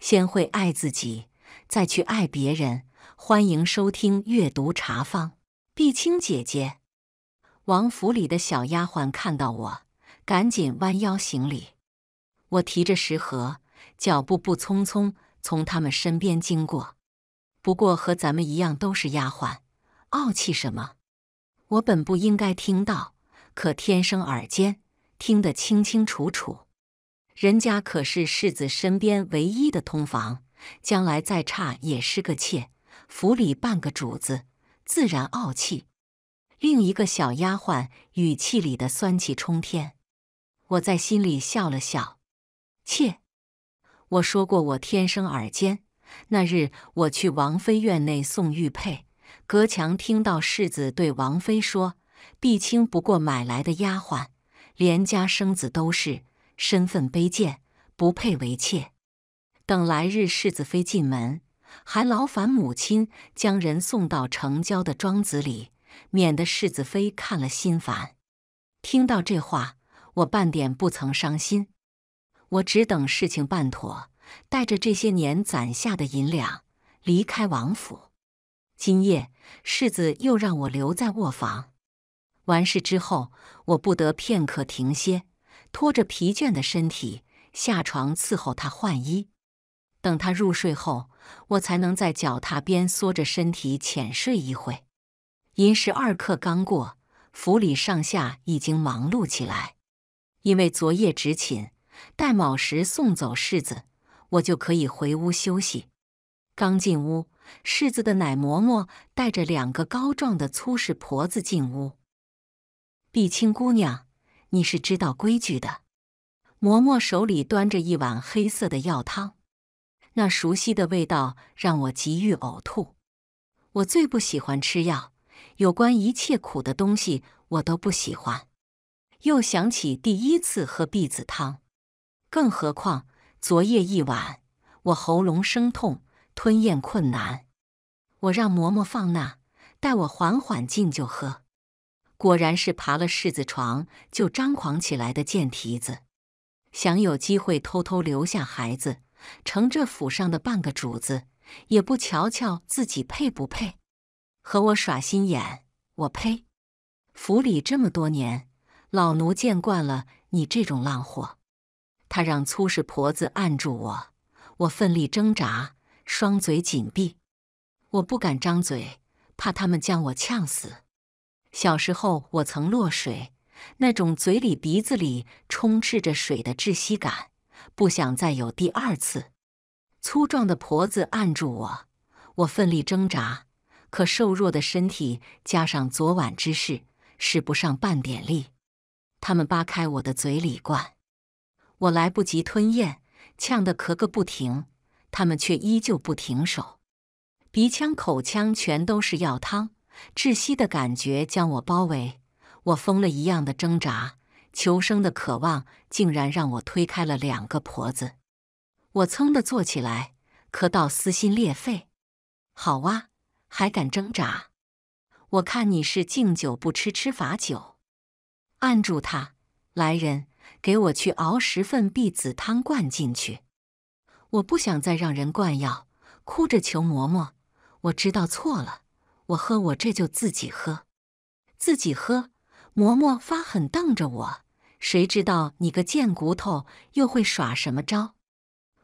先会爱自己，再去爱别人。欢迎收听《阅读茶坊》，碧青姐姐。王府里的小丫鬟看到我，赶紧弯腰行礼。我提着食盒，脚步不匆匆，从他们身边经过。不过和咱们一样，都是丫鬟，傲气什么？我本不应该听到，可天生耳尖，听得清清楚楚。人家可是世子身边唯一的通房，将来再差也是个妾，府里半个主子，自然傲气。另一个小丫鬟语气里的酸气冲天，我在心里笑了笑。妾，我说过我天生耳尖，那日我去王妃院内送玉佩，隔墙听到世子对王妃说：“碧青不过买来的丫鬟，连家生子都是。”身份卑贱，不配为妾。等来日世子妃进门，还劳烦母亲将人送到城郊的庄子里，免得世子妃看了心烦。听到这话，我半点不曾伤心。我只等事情办妥，带着这些年攒下的银两离开王府。今夜世子又让我留在卧房，完事之后，我不得片刻停歇。拖着疲倦的身体下床伺候他换衣，等他入睡后，我才能在脚踏边缩着身体浅睡一会。寅时二刻刚过，府里上下已经忙碌起来，因为昨夜值寝，待卯时送走世子，我就可以回屋休息。刚进屋，世子的奶嬷嬷带着两个高壮的粗使婆子进屋，碧青姑娘。你是知道规矩的，嬷嬷手里端着一碗黑色的药汤，那熟悉的味道让我急欲呕吐。我最不喜欢吃药，有关一切苦的东西我都不喜欢。又想起第一次喝避子汤，更何况昨夜一碗，我喉咙生痛，吞咽困难。我让嬷嬷放那，待我缓缓进就喝。果然是爬了柿子床就张狂起来的贱蹄子，想有机会偷偷留下孩子，成这府上的半个主子，也不瞧瞧自己配不配？和我耍心眼，我呸！府里这么多年，老奴见惯了你这种烂货。他让粗使婆子按住我，我奋力挣扎，双嘴紧闭，我不敢张嘴，怕他们将我呛死。小时候，我曾落水，那种嘴里、鼻子里充斥着水的窒息感，不想再有第二次。粗壮的婆子按住我，我奋力挣扎，可瘦弱的身体加上昨晚之事，使不上半点力。他们扒开我的嘴里灌，我来不及吞咽，呛得咳个不停，他们却依旧不停手，鼻腔、口腔全都是药汤。窒息的感觉将我包围，我疯了一样的挣扎，求生的渴望竟然让我推开了两个婆子。我噌的坐起来，咳到撕心裂肺。好哇，还敢挣扎？我看你是敬酒不吃吃罚酒。按住他，来人，给我去熬十份避子汤灌进去。我不想再让人灌药，哭着求嬷嬷，我知道错了。我喝，我这就自己喝，自己喝！嬷嬷发狠瞪着我，谁知道你个贱骨头又会耍什么招？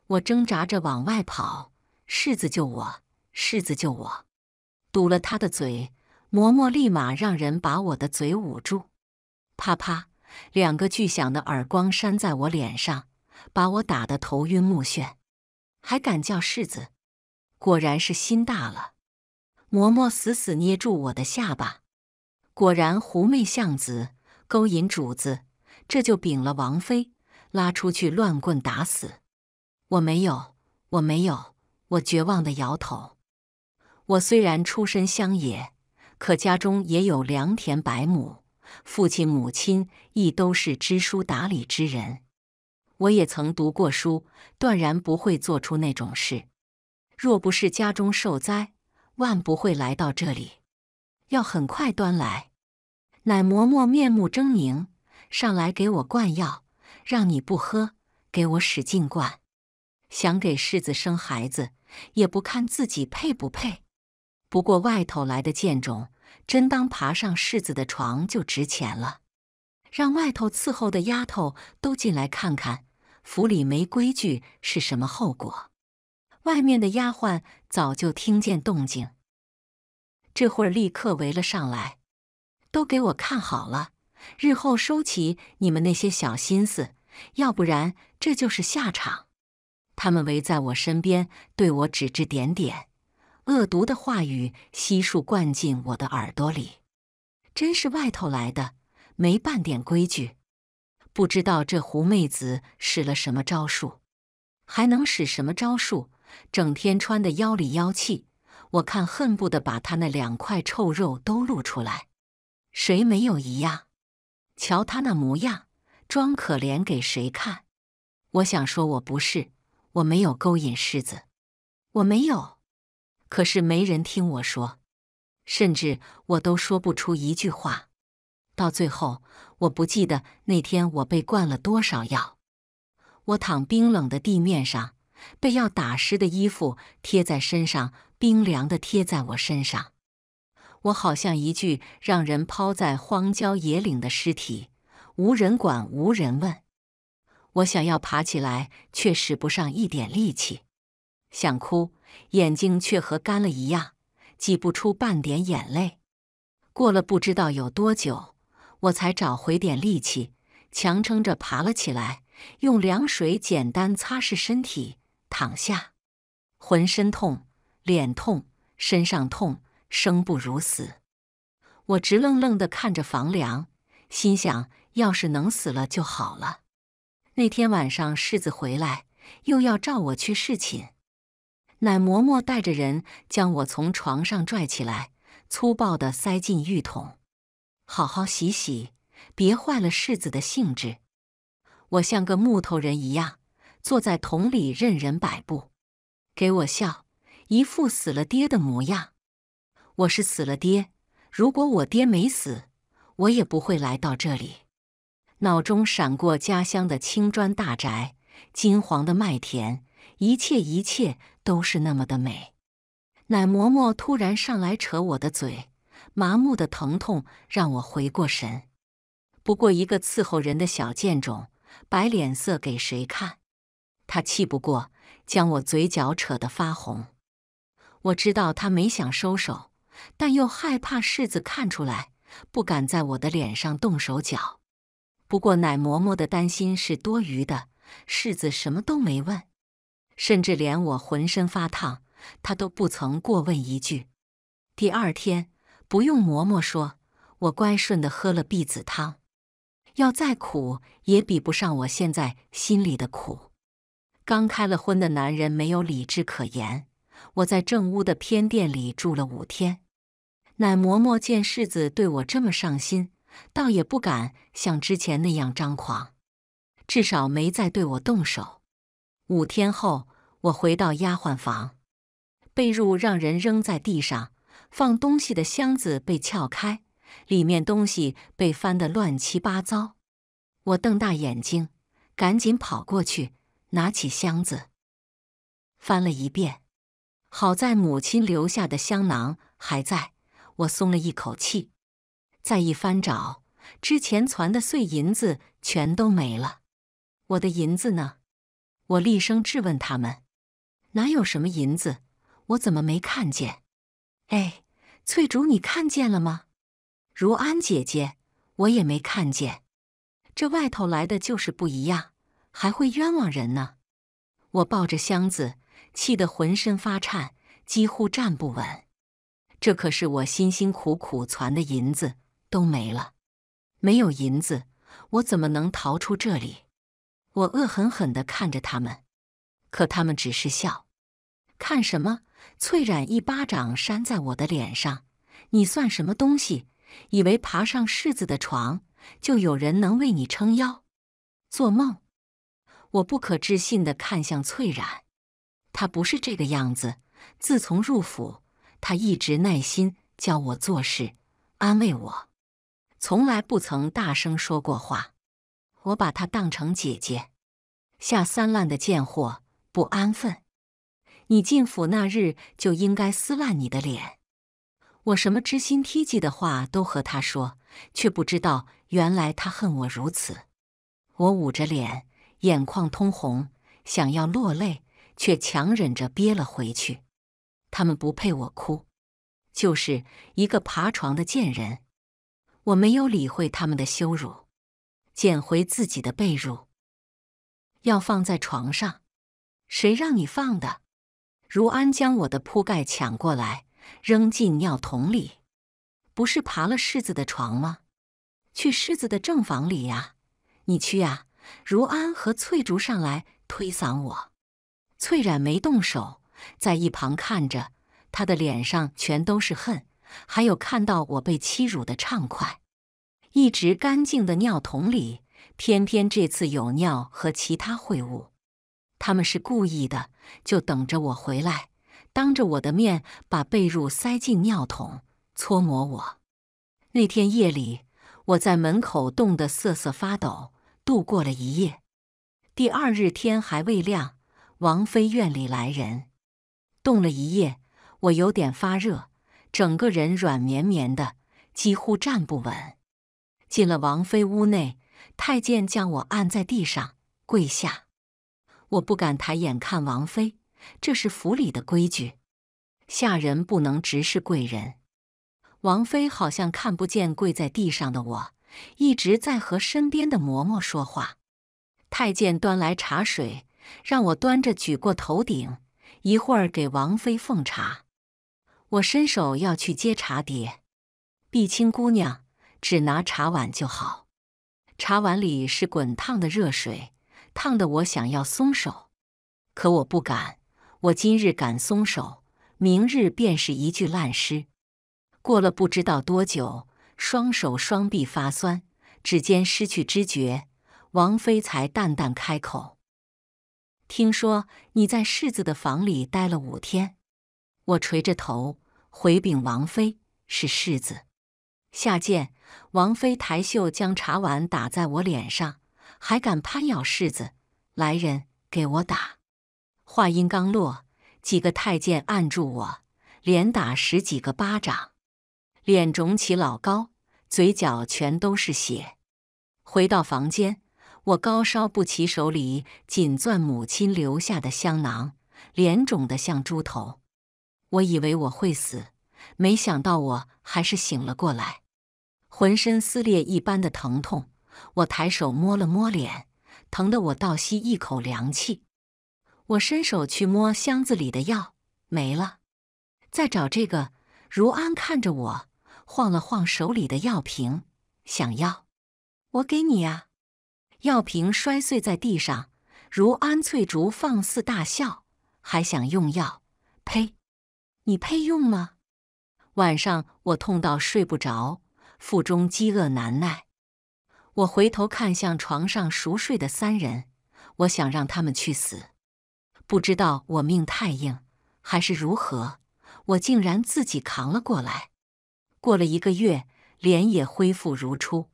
我挣扎着往外跑，世子救我，世子救我！堵了他的嘴，嬷嬷立马让人把我的嘴捂住。啪啪，两个巨响的耳光扇在我脸上，把我打得头晕目眩。还敢叫世子？果然是心大了。嬷嬷死死捏住我的下巴，果然狐媚相子，勾引主子，这就禀了王妃，拉出去乱棍打死。我没有，我没有，我绝望地摇头。我虽然出身乡野，可家中也有良田百亩，父亲母亲亦都是知书达理之人，我也曾读过书，断然不会做出那种事。若不是家中受灾。万不会来到这里，药很快端来。奶嬷嬷面目狰狞，上来给我灌药，让你不喝，给我使劲灌。想给世子生孩子，也不看自己配不配。不过外头来的贱种，真当爬上世子的床就值钱了。让外头伺候的丫头都进来看看，府里没规矩是什么后果。外面的丫鬟早就听见动静，这会儿立刻围了上来，都给我看好了！日后收起你们那些小心思，要不然这就是下场。他们围在我身边，对我指指点点，恶毒的话语悉数灌进我的耳朵里。真是外头来的，没半点规矩。不知道这狐妹子使了什么招数，还能使什么招数？整天穿的妖里妖气，我看恨不得把他那两块臭肉都露出来。谁没有一样？瞧他那模样，装可怜给谁看？我想说，我不是，我没有勾引狮子，我没有。可是没人听我说，甚至我都说不出一句话。到最后，我不记得那天我被灌了多少药。我躺冰冷的地面上。被药打湿的衣服贴在身上，冰凉的贴在我身上。我好像一具让人抛在荒郊野岭的尸体，无人管，无人问。我想要爬起来，却使不上一点力气。想哭，眼睛却和干了一样，挤不出半点眼泪。过了不知道有多久，我才找回点力气，强撑着爬了起来，用凉水简单擦拭身体。躺下，浑身痛，脸痛，身上痛，生不如死。我直愣愣的看着房梁，心想：要是能死了就好了。那天晚上，世子回来，又要召我去侍寝。奶嬷嬷带着人将我从床上拽起来，粗暴的塞进浴桶，好好洗洗，别坏了世子的兴致。我像个木头人一样。坐在桶里任人摆布，给我笑，一副死了爹的模样。我是死了爹，如果我爹没死，我也不会来到这里。脑中闪过家乡的青砖大宅、金黄的麦田，一切一切都是那么的美。奶嬷嬷突然上来扯我的嘴，麻木的疼痛让我回过神。不过一个伺候人的小贱种，摆脸色给谁看？他气不过，将我嘴角扯得发红。我知道他没想收手，但又害怕世子看出来，不敢在我的脸上动手脚。不过奶嬷嬷的担心是多余的，世子什么都没问，甚至连我浑身发烫，他都不曾过问一句。第二天不用嬷嬷说，我乖顺的喝了避子汤，要再苦也比不上我现在心里的苦。刚开了婚的男人没有理智可言。我在正屋的偏殿里住了五天。奶嬷嬷见世子对我这么上心，倒也不敢像之前那样张狂，至少没再对我动手。五天后，我回到丫鬟房，被褥让人扔在地上，放东西的箱子被撬开，里面东西被翻得乱七八糟。我瞪大眼睛，赶紧跑过去。拿起箱子，翻了一遍，好在母亲留下的香囊还在，我松了一口气。再一翻找，之前攒的碎银子全都没了。我的银子呢？我厉声质问他们：“哪有什么银子？我怎么没看见？”哎，翠竹，你看见了吗？如安姐姐，我也没看见。这外头来的就是不一样。还会冤枉人呢！我抱着箱子，气得浑身发颤，几乎站不稳。这可是我辛辛苦苦攒的银子，都没了。没有银子，我怎么能逃出这里？我恶狠狠地看着他们，可他们只是笑。看什么？翠染一巴掌扇在我的脸上！你算什么东西？以为爬上世子的床，就有人能为你撑腰？做梦！我不可置信地看向翠然，她不是这个样子。自从入府，她一直耐心教我做事，安慰我，从来不曾大声说过话。我把她当成姐姐。下三滥的贱货，不安分。你进府那日就应该撕烂你的脸。我什么知心贴近的话都和她说，却不知道原来她恨我如此。我捂着脸。眼眶通红，想要落泪，却强忍着憋了回去。他们不配我哭，就是一个爬床的贱人。我没有理会他们的羞辱，捡回自己的被褥，要放在床上。谁让你放的？如安将我的铺盖抢过来，扔进尿桶里。不是爬了世子的床吗？去世子的正房里呀，你去呀。如安和翠竹上来推搡我，翠染没动手，在一旁看着。她的脸上全都是恨，还有看到我被欺辱的畅快。一直干净的尿桶里，偏偏这次有尿和其他秽物。他们是故意的，就等着我回来，当着我的面把被褥塞进尿桶，搓磨我。那天夜里，我在门口冻得瑟瑟发抖。度过了一夜，第二日天还未亮，王妃院里来人。冻了一夜，我有点发热，整个人软绵绵的，几乎站不稳。进了王妃屋内，太监将我按在地上跪下。我不敢抬眼看王妃，这是府里的规矩，下人不能直视贵人。王妃好像看不见跪在地上的我。一直在和身边的嬷嬷说话。太监端来茶水，让我端着举过头顶，一会儿给王妃奉茶。我伸手要去接茶碟，碧青姑娘只拿茶碗就好。茶碗里是滚烫的热水，烫得我想要松手，可我不敢。我今日敢松手，明日便是一具烂尸。过了不知道多久。双手双臂发酸，指尖失去知觉。王妃才淡淡开口：“听说你在世子的房里待了五天。”我垂着头回禀王妃：“是世子下贱。”王妃抬袖将茶碗打在我脸上：“还敢攀咬世子？来人，给我打！”话音刚落，几个太监按住我，连打十几个巴掌。脸肿起老高，嘴角全都是血。回到房间，我高烧不起，手里紧攥母亲留下的香囊，脸肿得像猪头。我以为我会死，没想到我还是醒了过来，浑身撕裂一般的疼痛。我抬手摸了摸脸，疼得我倒吸一口凉气。我伸手去摸箱子里的药，没了。再找这个，如安看着我。晃了晃手里的药瓶，想要，我给你呀！药瓶摔碎在地上，如安翠竹放肆大笑。还想用药？呸！你配用吗？晚上我痛到睡不着，腹中饥饿难耐。我回头看向床上熟睡的三人，我想让他们去死。不知道我命太硬，还是如何，我竟然自己扛了过来。过了一个月，脸也恢复如初。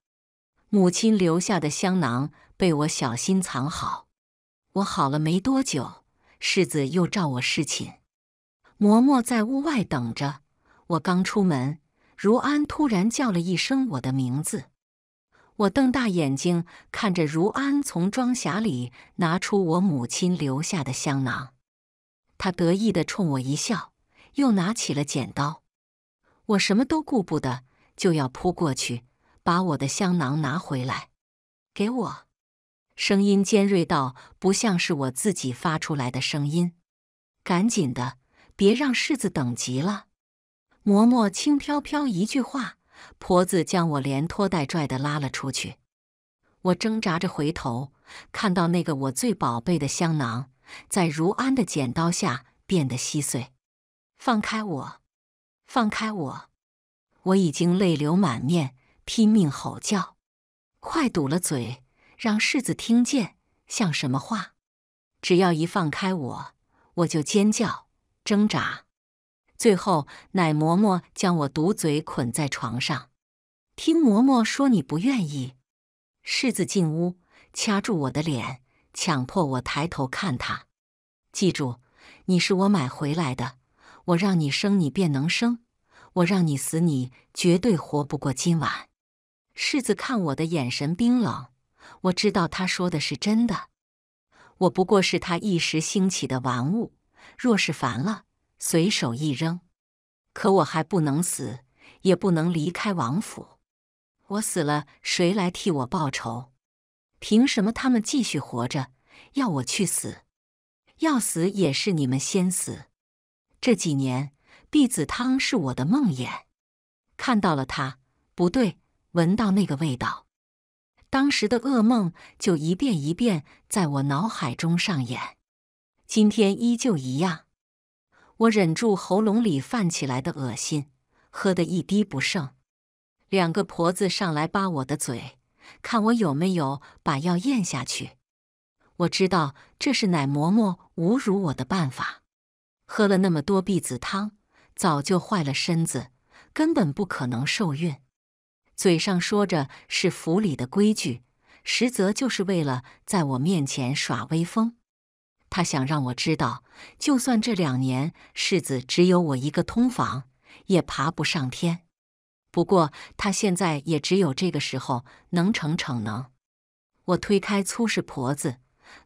母亲留下的香囊被我小心藏好。我好了没多久，世子又召我侍寝。嬷嬷在屋外等着。我刚出门，如安突然叫了一声我的名字。我瞪大眼睛看着如安从装匣里拿出我母亲留下的香囊，他得意的冲我一笑，又拿起了剪刀。我什么都顾不得，就要扑过去把我的香囊拿回来，给我！声音尖锐到不像是我自己发出来的声音。赶紧的，别让世子等急了。嬷嬷轻飘飘一句话，婆子将我连拖带拽的拉了出去。我挣扎着回头，看到那个我最宝贝的香囊在如安的剪刀下变得稀碎。放开我！放开我！我已经泪流满面，拼命吼叫：“快堵了嘴，让世子听见，像什么话？”只要一放开我，我就尖叫挣扎。最后，奶嬷嬷将我堵嘴捆在床上。听嬷嬷说你不愿意。世子进屋，掐住我的脸，强迫我抬头看他。记住，你是我买回来的，我让你生，你便能生。我让你死，你绝对活不过今晚。世子看我的眼神冰冷，我知道他说的是真的。我不过是他一时兴起的玩物，若是烦了，随手一扔。可我还不能死，也不能离开王府。我死了，谁来替我报仇？凭什么他们继续活着，要我去死？要死也是你们先死。这几年。避子汤是我的梦魇，看到了它，不对，闻到那个味道，当时的噩梦就一遍一遍在我脑海中上演，今天依旧一样。我忍住喉咙里泛起来的恶心，喝得一滴不剩。两个婆子上来扒我的嘴，看我有没有把药咽下去。我知道这是奶嬷嬷侮辱我的办法。喝了那么多避子汤。早就坏了身子，根本不可能受孕。嘴上说着是府里的规矩，实则就是为了在我面前耍威风。他想让我知道，就算这两年世子只有我一个通房，也爬不上天。不过他现在也只有这个时候能逞逞能。我推开粗氏婆子，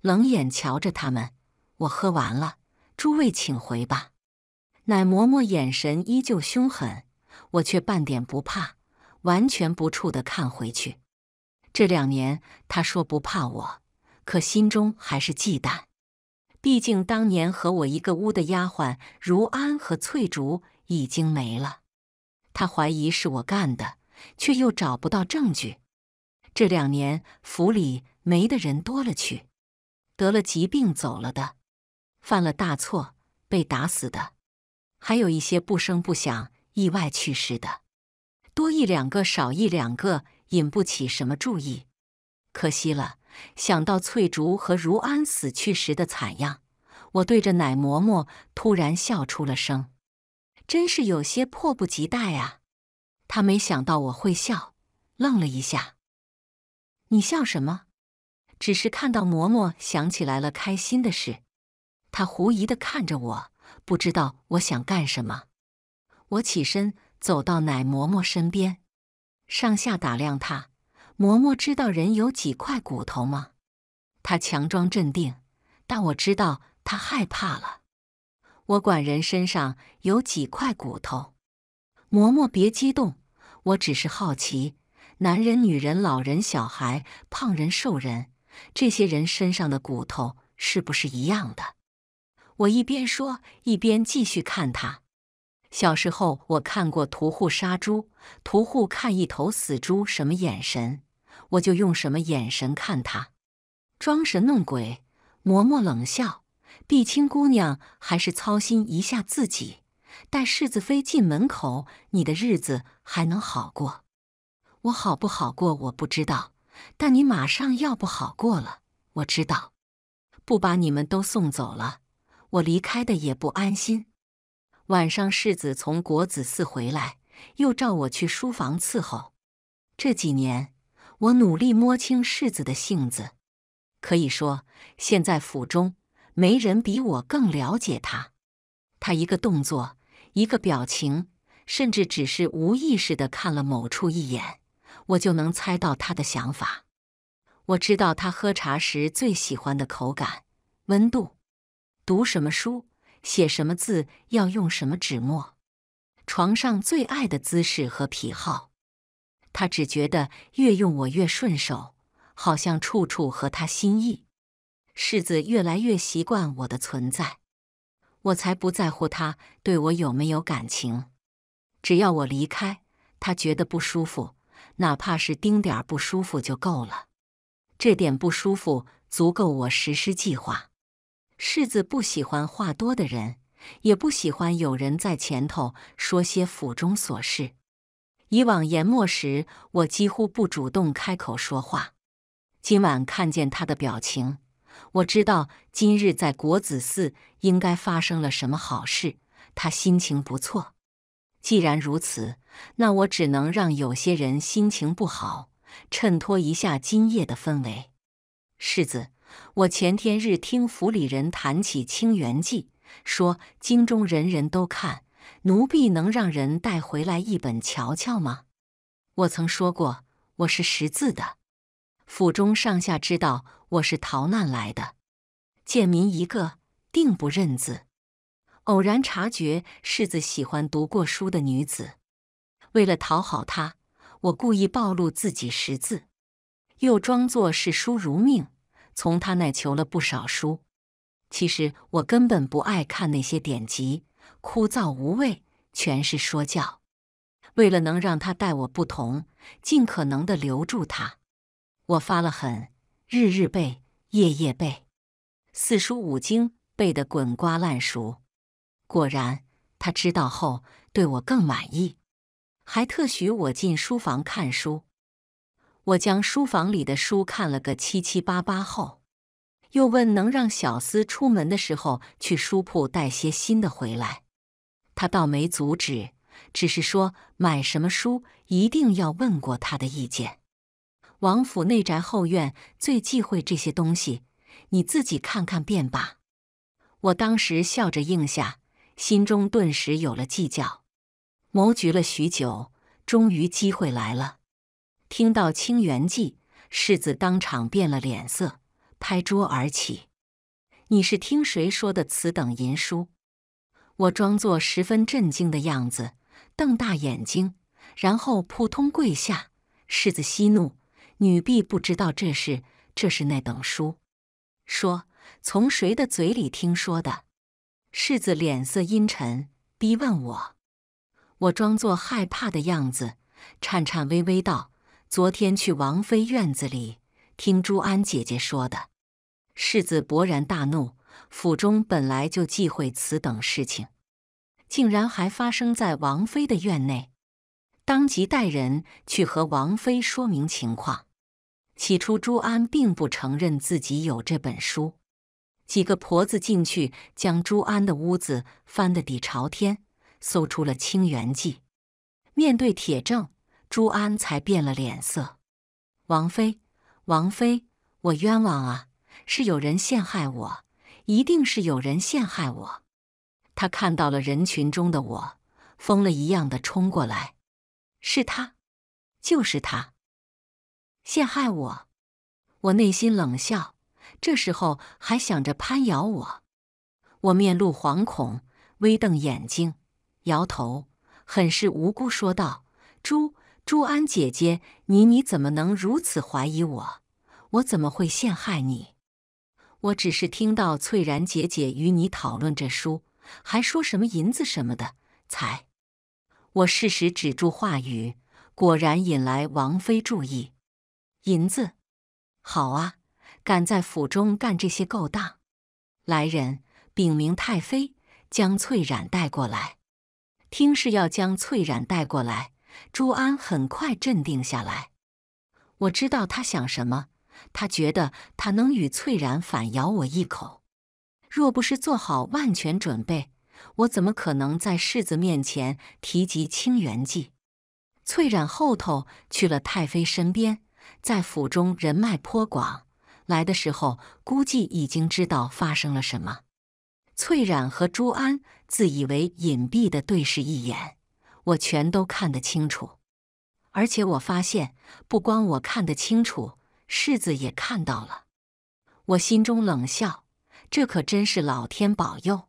冷眼瞧着他们。我喝完了，诸位请回吧。奶嬷嬷眼神依旧凶狠，我却半点不怕，完全不怵的看回去。这两年，她说不怕我，可心中还是忌惮。毕竟当年和我一个屋的丫鬟如安和翠竹已经没了，她怀疑是我干的，却又找不到证据。这两年府里没的人多了去，得了疾病走了的，犯了大错被打死的。还有一些不声不响、意外去世的，多一两个，少一两个，引不起什么注意。可惜了。想到翠竹和如安死去时的惨样，我对着奶嬷嬷突然笑出了声，真是有些迫不及待啊！他没想到我会笑，愣了一下：“你笑什么？”只是看到嬷嬷，想起来了开心的事。他狐疑地看着我。不知道我想干什么。我起身走到奶嬷嬷身边，上下打量她。嬷嬷知道人有几块骨头吗？她强装镇定，但我知道她害怕了。我管人身上有几块骨头。嬷嬷别激动，我只是好奇：男人、女人、老人、小孩、胖人、瘦人，这些人身上的骨头是不是一样的？我一边说一边继续看他。小时候我看过屠户杀猪，屠户看一头死猪什么眼神，我就用什么眼神看他。装神弄鬼，嬷嬷冷笑。碧青姑娘还是操心一下自己，带世子妃进门口，你的日子还能好过？我好不好过我不知道，但你马上要不好过了，我知道。不把你们都送走了。我离开的也不安心。晚上，世子从国子寺回来，又召我去书房伺候。这几年，我努力摸清世子的性子，可以说，现在府中没人比我更了解他。他一个动作，一个表情，甚至只是无意识的看了某处一眼，我就能猜到他的想法。我知道他喝茶时最喜欢的口感、温度。读什么书，写什么字，要用什么纸墨，床上最爱的姿势和癖好，他只觉得越用我越顺手，好像处处合他心意。世子越来越习惯我的存在，我才不在乎他对我有没有感情，只要我离开他觉得不舒服，哪怕是丁点不舒服就够了，这点不舒服足够我实施计划。世子不喜欢话多的人，也不喜欢有人在前头说些府中琐事。以往研墨时，我几乎不主动开口说话。今晚看见他的表情，我知道今日在国子寺应该发生了什么好事，他心情不错。既然如此，那我只能让有些人心情不好，衬托一下今夜的氛围。世子。我前天日听府里人谈起《清源记》，说京中人人都看。奴婢能让人带回来一本瞧瞧吗？我曾说过，我是识字的。府中上下知道我是逃难来的，贱民一个定不认字。偶然察觉世子喜欢读过书的女子，为了讨好她，我故意暴露自己识字，又装作视书如命。从他那求了不少书，其实我根本不爱看那些典籍，枯燥无味，全是说教。为了能让他待我不同，尽可能的留住他，我发了狠，日日背，夜夜背，四书五经背得滚瓜烂熟。果然，他知道后对我更满意，还特许我进书房看书。我将书房里的书看了个七七八八后，又问能让小厮出门的时候去书铺带些新的回来。他倒没阻止，只是说买什么书一定要问过他的意见。王府内宅后院最忌讳这些东西，你自己看看便罢。我当时笑着应下，心中顿时有了计较。谋局了许久，终于机会来了。听到《清源记》，世子当场变了脸色，拍桌而起：“你是听谁说的此等淫书？”我装作十分震惊的样子，瞪大眼睛，然后扑通跪下：“世子息怒，女婢不知道这事，这是那等书，说从谁的嘴里听说的？”世子脸色阴沉，逼问我。我装作害怕的样子，颤颤巍巍道。昨天去王妃院子里听朱安姐姐说的，世子勃然大怒，府中本来就忌讳此等事情，竟然还发生在王妃的院内，当即带人去和王妃说明情况。起初朱安并不承认自己有这本书，几个婆子进去将朱安的屋子翻得底朝天，搜出了《清源记》，面对铁证。朱安才变了脸色，王妃，王妃，我冤枉啊！是有人陷害我，一定是有人陷害我！他看到了人群中的我，疯了一样的冲过来，是他，就是他，陷害我！我内心冷笑，这时候还想着攀咬我，我面露惶恐，微瞪眼睛，摇头，很是无辜说道：“朱。”朱安姐姐，你你怎么能如此怀疑我？我怎么会陷害你？我只是听到翠然姐姐与你讨论这书，还说什么银子什么的，才……我适时止住话语，果然引来王妃注意。银子，好啊，敢在府中干这些勾当！来人，禀明太妃，将翠染带过来。听，是要将翠染带过来。朱安很快镇定下来，我知道他想什么。他觉得他能与翠冉反咬我一口。若不是做好万全准备，我怎么可能在世子面前提及清源记？翠冉后头去了太妃身边，在府中人脉颇广。来的时候估计已经知道发生了什么。翠冉和朱安自以为隐蔽地对视一眼。我全都看得清楚，而且我发现，不光我看得清楚，世子也看到了。我心中冷笑，这可真是老天保佑。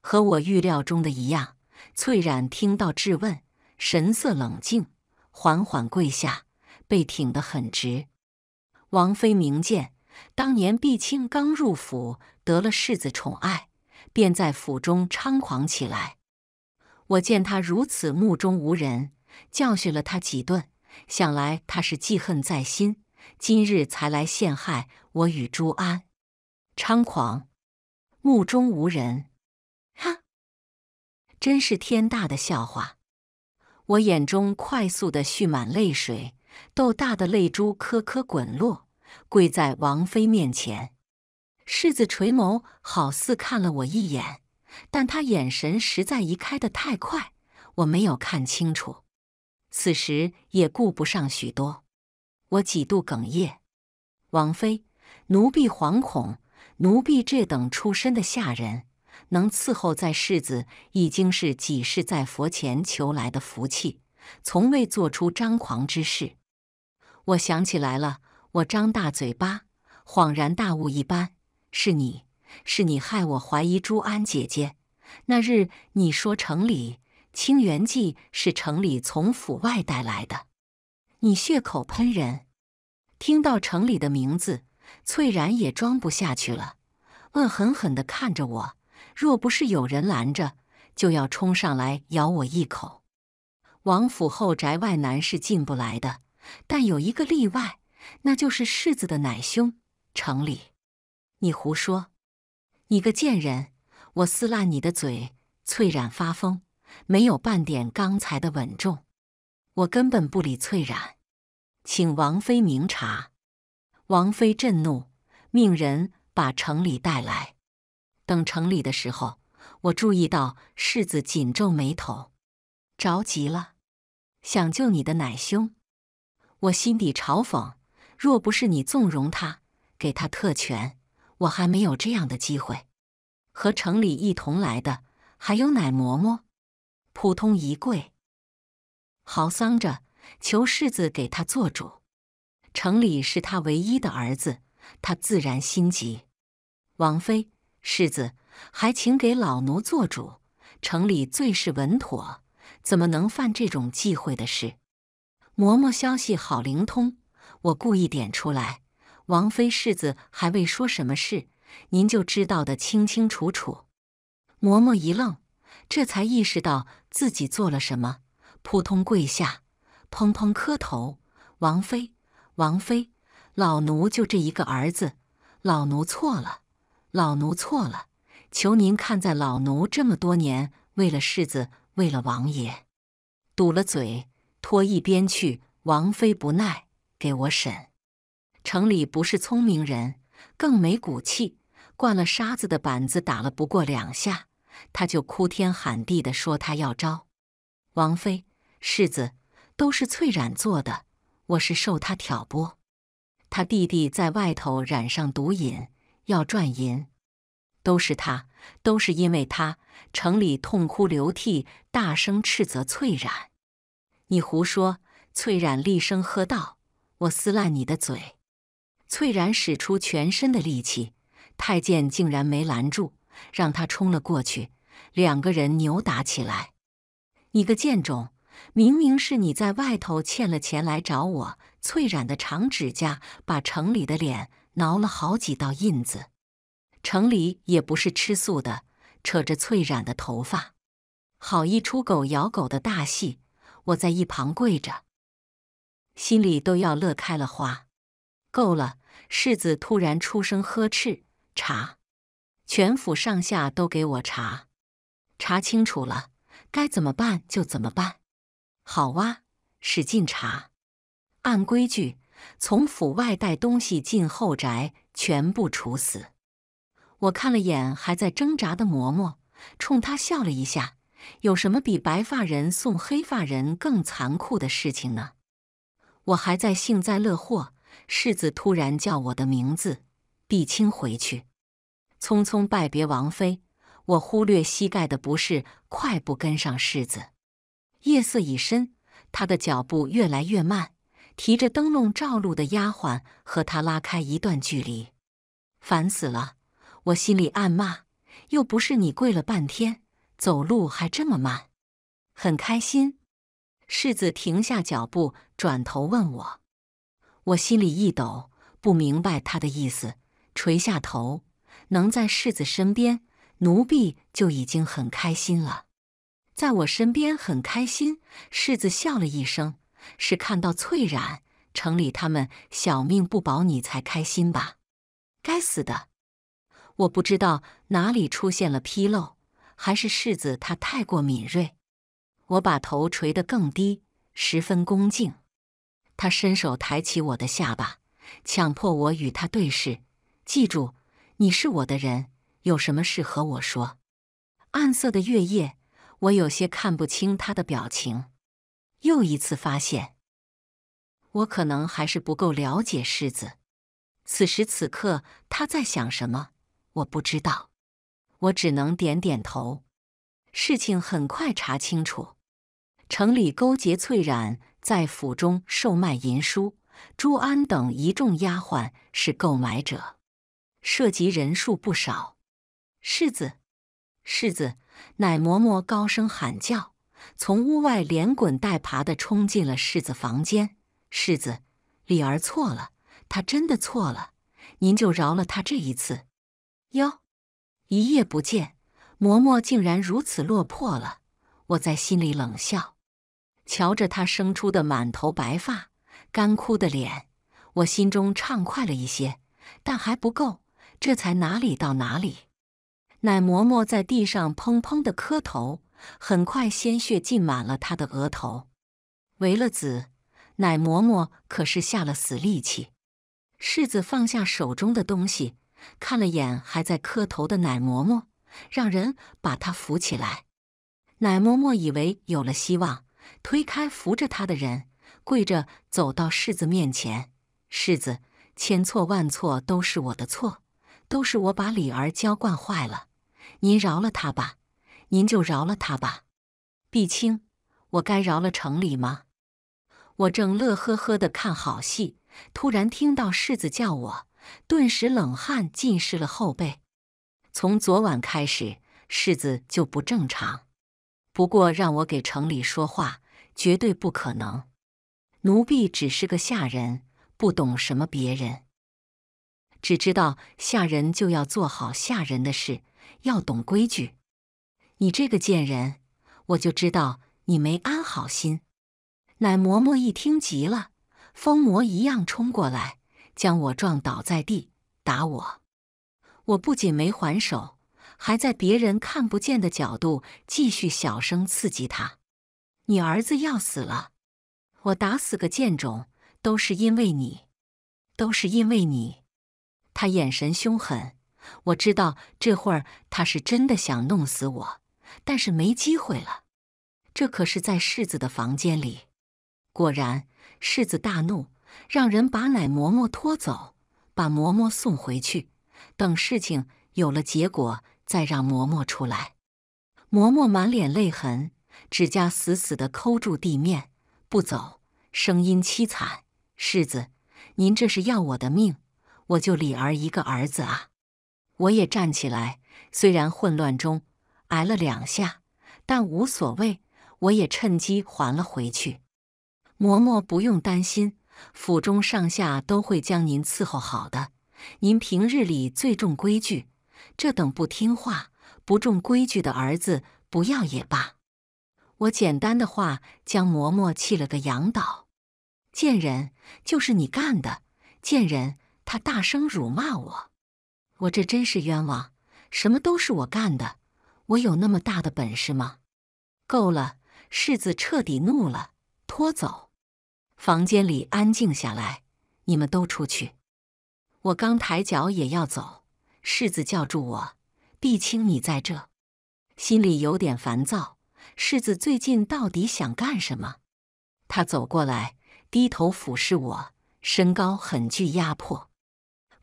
和我预料中的一样，翠染听到质问，神色冷静，缓缓跪下，背挺得很直。王妃明鉴，当年毕庆刚入府，得了世子宠爱，便在府中猖狂起来。我见他如此目中无人，教训了他几顿。想来他是记恨在心，今日才来陷害我与朱安，猖狂，目中无人，哈，真是天大的笑话！我眼中快速的蓄满泪水，豆大的泪珠颗颗滚落，跪在王妃面前。世子垂眸，好似看了我一眼。但他眼神实在移开的太快，我没有看清楚。此时也顾不上许多，我几度哽咽。王妃，奴婢惶恐，奴婢这等出身的下人，能伺候在世子，已经是几世在佛前求来的福气，从未做出张狂之事。我想起来了，我张大嘴巴，恍然大悟一般，是你。是你害我怀疑朱安姐姐。那日你说城里清源记是城里从府外带来的，你血口喷人。听到城里的名字，翠然也装不下去了，恶狠狠地看着我。若不是有人拦着，就要冲上来咬我一口。王府后宅外男是进不来的，但有一个例外，那就是世子的奶兄城里。你胡说！你个贱人！我撕烂你的嘴！翠染发疯，没有半点刚才的稳重。我根本不理翠染，请王妃明察。王妃震怒，命人把城里带来。等城里的时候，我注意到世子紧皱眉头，着急了，想救你的奶兄。我心底嘲讽：若不是你纵容他，给他特权。我还没有这样的机会。和城里一同来的还有奶嬷嬷，普通一跪，嚎丧着求世子给他做主。城里是他唯一的儿子，他自然心急。王妃、世子，还请给老奴做主。城里最是稳妥，怎么能犯这种忌讳的事？嬷嬷消息好灵通，我故意点出来。王妃世子还未说什么事，您就知道的清清楚楚。嬷嬷一愣，这才意识到自己做了什么，扑通跪下，砰砰磕头。王妃，王妃，老奴就这一个儿子，老奴错了，老奴错了，求您看在老奴这么多年为了世子，为了王爷，堵了嘴，拖一边去。王妃不耐，给我审。城里不是聪明人，更没骨气。灌了沙子的板子打了不过两下，他就哭天喊地的说：“他要招，王妃、世子都是翠染做的，我是受他挑拨。他弟弟在外头染上毒瘾，要赚银，都是他，都是因为他。”城里痛哭流涕，大声斥责翠染：“你胡说！”翠染厉声喝道：“我撕烂你的嘴！”翠然使出全身的力气，太监竟然没拦住，让他冲了过去，两个人扭打起来。你个贱种，明明是你在外头欠了钱来找我！翠染的长指甲把城里的脸挠了好几道印子，城里也不是吃素的，扯着翠染的头发，好一出狗咬狗的大戏。我在一旁跪着，心里都要乐开了花。够了！世子突然出声呵斥：“查，全府上下都给我查，查清楚了，该怎么办就怎么办。”“好哇，使劲查。”“按规矩，从府外带东西进后宅，全部处死。”我看了眼还在挣扎的嬷嬷，冲她笑了一下。有什么比白发人送黑发人更残酷的事情呢？我还在幸灾乐祸。世子突然叫我的名字，碧青回去，匆匆拜别王妃。我忽略膝盖的不适，快步跟上世子。夜色已深，他的脚步越来越慢，提着灯笼照路的丫鬟和他拉开一段距离。烦死了，我心里暗骂。又不是你跪了半天，走路还这么慢。很开心，世子停下脚步，转头问我。我心里一抖，不明白他的意思，垂下头。能在世子身边，奴婢就已经很开心了。在我身边很开心。世子笑了一声，是看到翠染、城里他们小命不保，你才开心吧？该死的！我不知道哪里出现了纰漏，还是世子他太过敏锐。我把头垂得更低，十分恭敬。他伸手抬起我的下巴，强迫我与他对视。记住，你是我的人，有什么事和我说。暗色的月夜，我有些看不清他的表情。又一次发现，我可能还是不够了解世子。此时此刻他在想什么，我不知道。我只能点点头。事情很快查清楚，城里勾结翠染。在府中售卖淫书，朱安等一众丫鬟是购买者，涉及人数不少。世子，世子，奶嬷嬷高声喊叫，从屋外连滚带爬的冲进了世子房间。世子，李儿错了，她真的错了，您就饶了她这一次。哟，一夜不见，嬷嬷竟然如此落魄了，我在心里冷笑。瞧着他生出的满头白发、干枯的脸，我心中畅快了一些，但还不够。这才哪里到哪里？奶嬷嬷在地上砰砰的磕头，很快鲜血浸满了她的额头。为了子，奶嬷嬷可是下了死力气。世子放下手中的东西，看了眼还在磕头的奶嬷嬷，让人把她扶起来。奶嬷嬷以为有了希望。推开扶着他的人，跪着走到世子面前。世子，千错万错都是我的错，都是我把李儿娇惯坏了。您饶了他吧，您就饶了他吧。碧青，我该饶了城里吗？我正乐呵呵地看好戏，突然听到世子叫我，顿时冷汗浸湿了后背。从昨晚开始，世子就不正常。不过让我给城里说话，绝对不可能。奴婢只是个下人，不懂什么别人，只知道下人就要做好下人的事，要懂规矩。你这个贱人，我就知道你没安好心。奶嬷嬷一听急了，疯魔一样冲过来，将我撞倒在地，打我。我不仅没还手。还在别人看不见的角度继续小声刺激他：“你儿子要死了，我打死个贱种都是因为你，都是因为你！”他眼神凶狠，我知道这会儿他是真的想弄死我，但是没机会了。这可是在世子的房间里。果然，世子大怒，让人把奶嬷嬷拖走，把嬷嬷送回去，等事情有了结果。再让嬷嬷出来，嬷嬷满脸泪痕，指甲死死的抠住地面不走，声音凄惨：“世子，您这是要我的命！我就李儿一个儿子啊！”我也站起来，虽然混乱中挨了两下，但无所谓，我也趁机还了回去。嬷嬷不用担心，府中上下都会将您伺候好的。您平日里最重规矩。这等不听话、不重规矩的儿子，不要也罢。我简单的话将嬷嬷气了个仰倒。贱人，就是你干的！贱人，他大声辱骂我。我这真是冤枉，什么都是我干的。我有那么大的本事吗？够了！世子彻底怒了，拖走。房间里安静下来，你们都出去。我刚抬脚也要走。世子叫住我：“碧青，你在这，心里有点烦躁。世子最近到底想干什么？”他走过来，低头俯视我，身高很具压迫。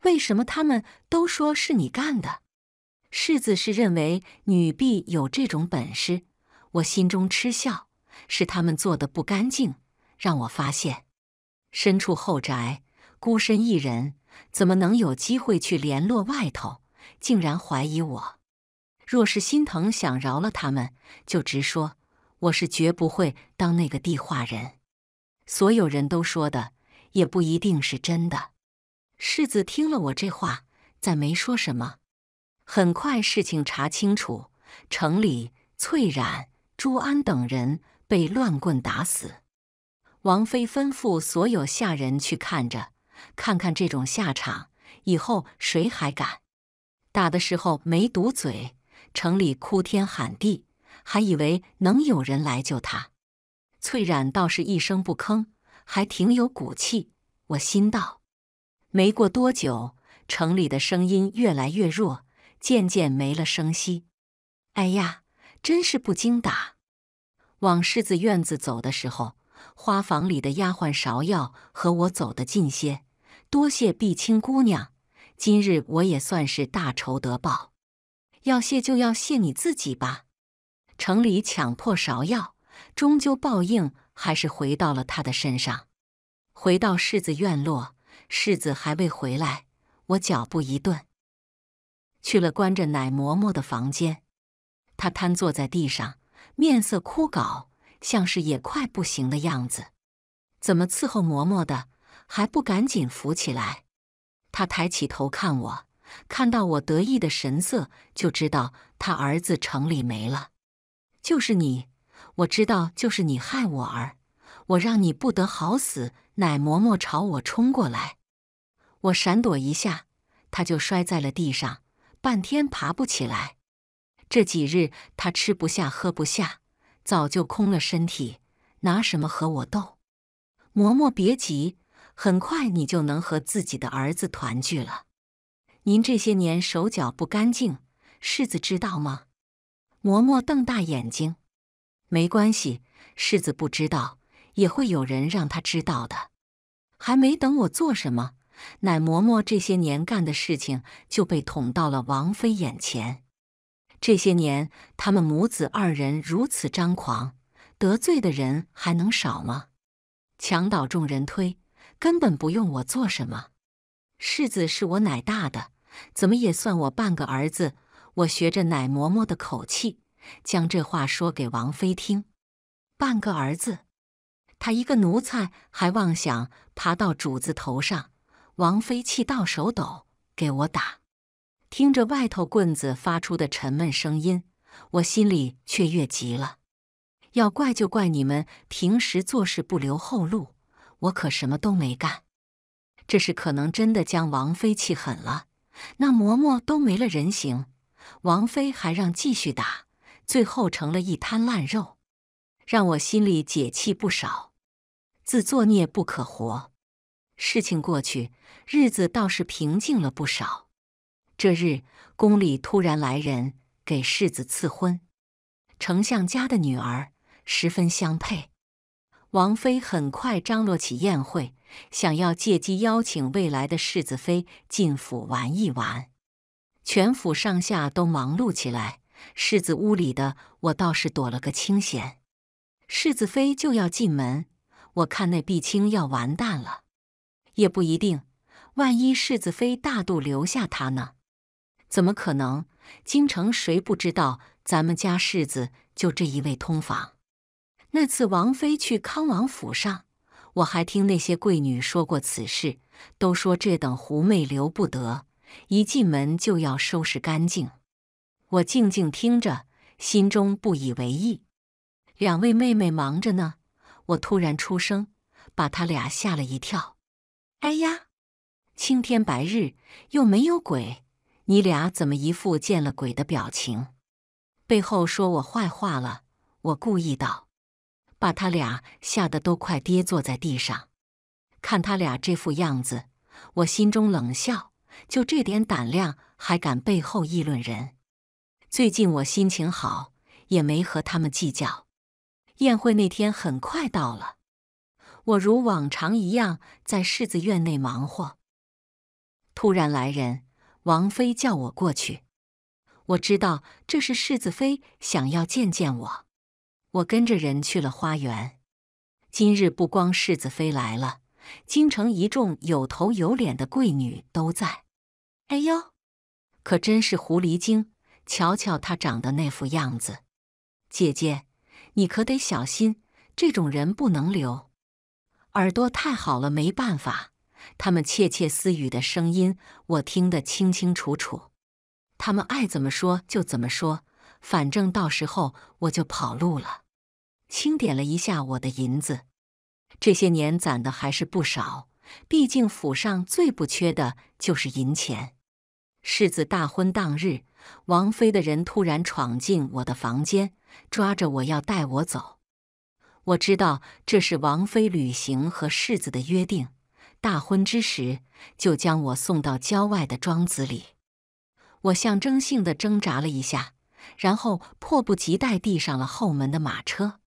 为什么他们都说是你干的？世子是认为女婢有这种本事。我心中嗤笑，是他们做的不干净，让我发现。身处后宅，孤身一人。怎么能有机会去联络外头？竟然怀疑我！若是心疼，想饶了他们，就直说。我是绝不会当那个地化人。所有人都说的，也不一定是真的。世子听了我这话，再没说什么。很快事情查清楚，城里翠染、朱安等人被乱棍打死。王妃吩咐所有下人去看着。看看这种下场，以后谁还敢？打的时候没堵嘴，城里哭天喊地，还以为能有人来救他。翠染倒是一声不吭，还挺有骨气。我心道，没过多久，城里的声音越来越弱，渐渐没了声息。哎呀，真是不经打！往狮子院子走的时候，花房里的丫鬟芍药和我走得近些。多谢碧青姑娘，今日我也算是大仇得报。要谢就要谢你自己吧。城里抢破芍药，终究报应还是回到了他的身上。回到世子院落，世子还未回来，我脚步一顿，去了关着奶嬷嬷的房间。她瘫坐在地上，面色枯槁，像是也快不行的样子。怎么伺候嬷嬷的？还不赶紧扶起来！他抬起头看我，看到我得意的神色，就知道他儿子城里没了。就是你，我知道就是你害我儿，我让你不得好死！奶嬷嬷朝我冲过来，我闪躲一下，他就摔在了地上，半天爬不起来。这几日他吃不下喝不下，早就空了身体，拿什么和我斗？嬷嬷别急。很快你就能和自己的儿子团聚了。您这些年手脚不干净，世子知道吗？嬷嬷瞪大眼睛。没关系，世子不知道，也会有人让他知道的。还没等我做什么，奶嬷嬷这些年干的事情就被捅到了王妃眼前。这些年他们母子二人如此张狂，得罪的人还能少吗？墙倒众人推。根本不用我做什么，世子是我奶大的，怎么也算我半个儿子。我学着奶嬷嬷的口气，将这话说给王妃听。半个儿子，他一个奴才还妄想爬到主子头上，王妃气到手抖，给我打。听着外头棍子发出的沉闷声音，我心里却越急了。要怪就怪你们平时做事不留后路。我可什么都没干，这事可能真的将王妃气狠了。那嬷嬷都没了人形，王妃还让继续打，最后成了一滩烂肉，让我心里解气不少。自作孽不可活。事情过去，日子倒是平静了不少。这日，宫里突然来人给世子赐婚，丞相家的女儿十分相配。王妃很快张罗起宴会，想要借机邀请未来的世子妃进府玩一玩。全府上下都忙碌起来，世子屋里的我倒是躲了个清闲。世子妃就要进门，我看那碧青要完蛋了。也不一定，万一世子妃大度留下他呢？怎么可能？京城谁不知道咱们家世子就这一位通房？那次王妃去康王府上，我还听那些贵女说过此事，都说这等狐媚留不得，一进门就要收拾干净。我静静听着，心中不以为意。两位妹妹忙着呢，我突然出声，把他俩吓了一跳。哎呀，青天白日又没有鬼，你俩怎么一副见了鬼的表情？背后说我坏话了，我故意道。把他俩吓得都快跌坐在地上，看他俩这副样子，我心中冷笑：就这点胆量，还敢背后议论人？最近我心情好，也没和他们计较。宴会那天很快到了，我如往常一样在柿子院内忙活，突然来人，王妃叫我过去。我知道这是世子妃想要见见我。我跟着人去了花园，今日不光世子妃来了，京城一众有头有脸的贵女都在。哎呦，可真是狐狸精！瞧瞧她长得那副样子，姐姐，你可得小心，这种人不能留。耳朵太好了，没办法，他们窃窃私语的声音我听得清清楚楚，他们爱怎么说就怎么说。反正到时候我就跑路了。清点了一下我的银子，这些年攒的还是不少。毕竟府上最不缺的就是银钱。世子大婚当日，王妃的人突然闯进我的房间，抓着我要带我走。我知道这是王妃履行和世子的约定，大婚之时就将我送到郊外的庄子里。我象征性的挣扎了一下。然后迫不及待递上了后门的马车，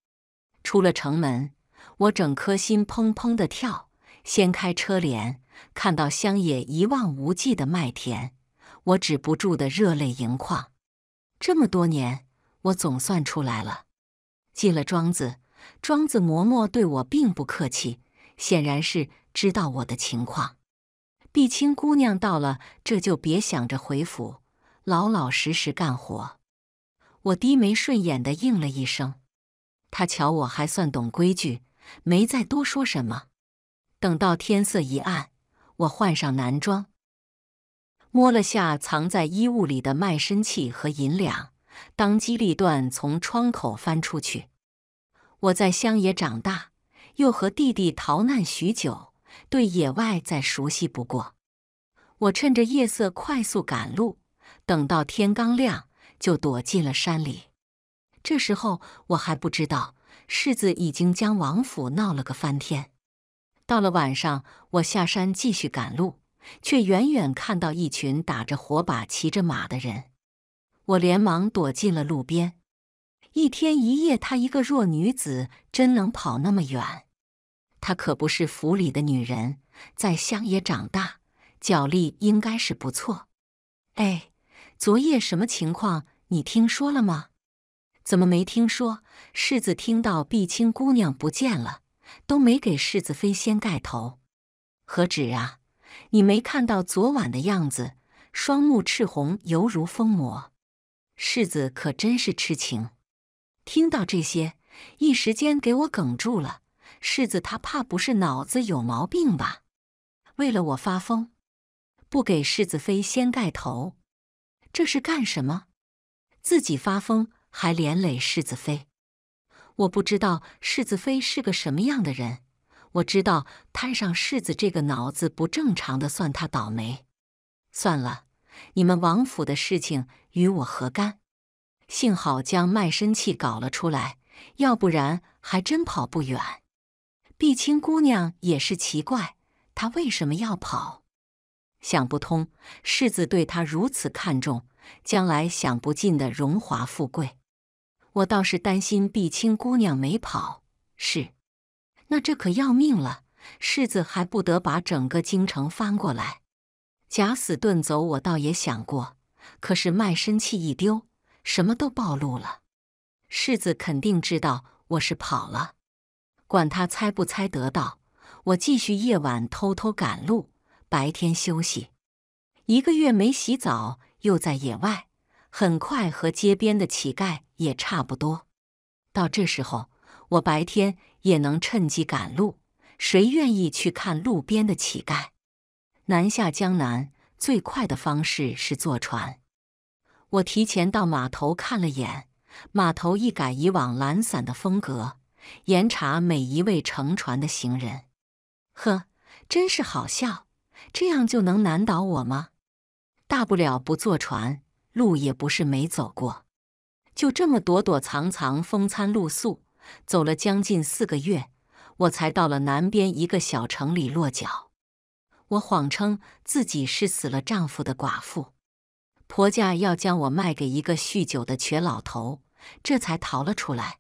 出了城门，我整颗心砰砰的跳。掀开车帘，看到乡野一望无际的麦田，我止不住的热泪盈眶。这么多年，我总算出来了。进了庄子，庄子嬷嬷对我并不客气，显然是知道我的情况。碧青姑娘到了，这就别想着回府，老老实实干活。我低眉顺眼的应了一声，他瞧我还算懂规矩，没再多说什么。等到天色一暗，我换上男装，摸了下藏在衣物里的卖身契和银两，当机立断从窗口翻出去。我在乡野长大，又和弟弟逃难许久，对野外再熟悉不过。我趁着夜色快速赶路，等到天刚亮。就躲进了山里。这时候我还不知道世子已经将王府闹了个翻天。到了晚上，我下山继续赶路，却远远看到一群打着火把、骑着马的人。我连忙躲进了路边。一天一夜，她一个弱女子真能跑那么远？她可不是府里的女人，在乡野长大，脚力应该是不错。哎，昨夜什么情况？你听说了吗？怎么没听说？世子听到碧青姑娘不见了，都没给世子妃掀盖头，何止啊！你没看到昨晚的样子，双目赤红，犹如疯魔。世子可真是痴情。听到这些，一时间给我哽住了。世子他怕不是脑子有毛病吧？为了我发疯，不给世子妃掀盖头，这是干什么？自己发疯还连累世子妃，我不知道世子妃是个什么样的人。我知道摊上世子这个脑子不正常的，算他倒霉。算了，你们王府的事情与我何干？幸好将卖身契搞了出来，要不然还真跑不远。碧青姑娘也是奇怪，她为什么要跑？想不通，世子对她如此看重。将来享不尽的荣华富贵，我倒是担心碧青姑娘没跑。是，那这可要命了。世子还不得把整个京城翻过来？假死遁走，我倒也想过。可是卖身契一丢，什么都暴露了。世子肯定知道我是跑了，管他猜不猜得到。我继续夜晚偷偷赶路，白天休息，一个月没洗澡。又在野外，很快和街边的乞丐也差不多。到这时候，我白天也能趁机赶路。谁愿意去看路边的乞丐？南下江南最快的方式是坐船。我提前到码头看了眼，码头一改以往懒散的风格，严查每一位乘船的行人。呵，真是好笑，这样就能难倒我吗？大不了不坐船，路也不是没走过。就这么躲躲藏藏、风餐露宿，走了将近四个月，我才到了南边一个小城里落脚。我谎称自己是死了丈夫的寡妇，婆家要将我卖给一个酗酒的瘸老头，这才逃了出来。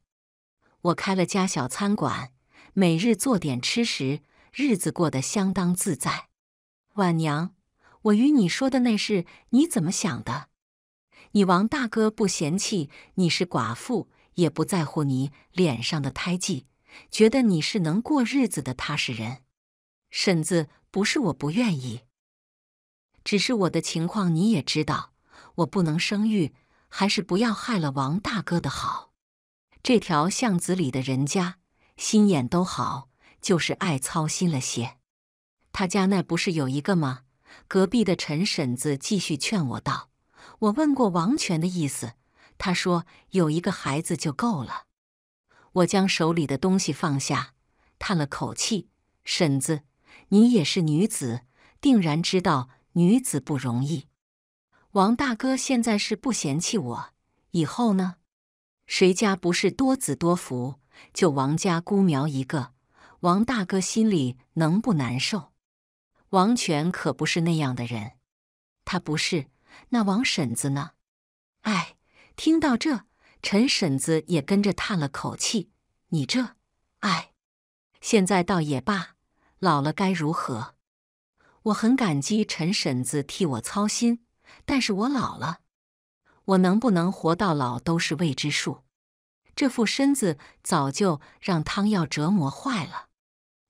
我开了家小餐馆，每日做点吃食，日子过得相当自在。晚娘。我与你说的那事，你怎么想的？你王大哥不嫌弃你是寡妇，也不在乎你脸上的胎记，觉得你是能过日子的踏实人。婶子，不是我不愿意，只是我的情况你也知道，我不能生育，还是不要害了王大哥的好。这条巷子里的人家心眼都好，就是爱操心了些。他家那不是有一个吗？隔壁的陈婶子继续劝我道：“我问过王权的意思，他说有一个孩子就够了。”我将手里的东西放下，叹了口气：“婶子，你也是女子，定然知道女子不容易。王大哥现在是不嫌弃我，以后呢？谁家不是多子多福？就王家孤苗一个，王大哥心里能不难受？”王权可不是那样的人，他不是。那王婶子呢？哎，听到这，陈婶子也跟着叹了口气。你这，哎，现在倒也罢，老了该如何？我很感激陈婶子替我操心，但是我老了，我能不能活到老都是未知数。这副身子早就让汤药折磨坏了。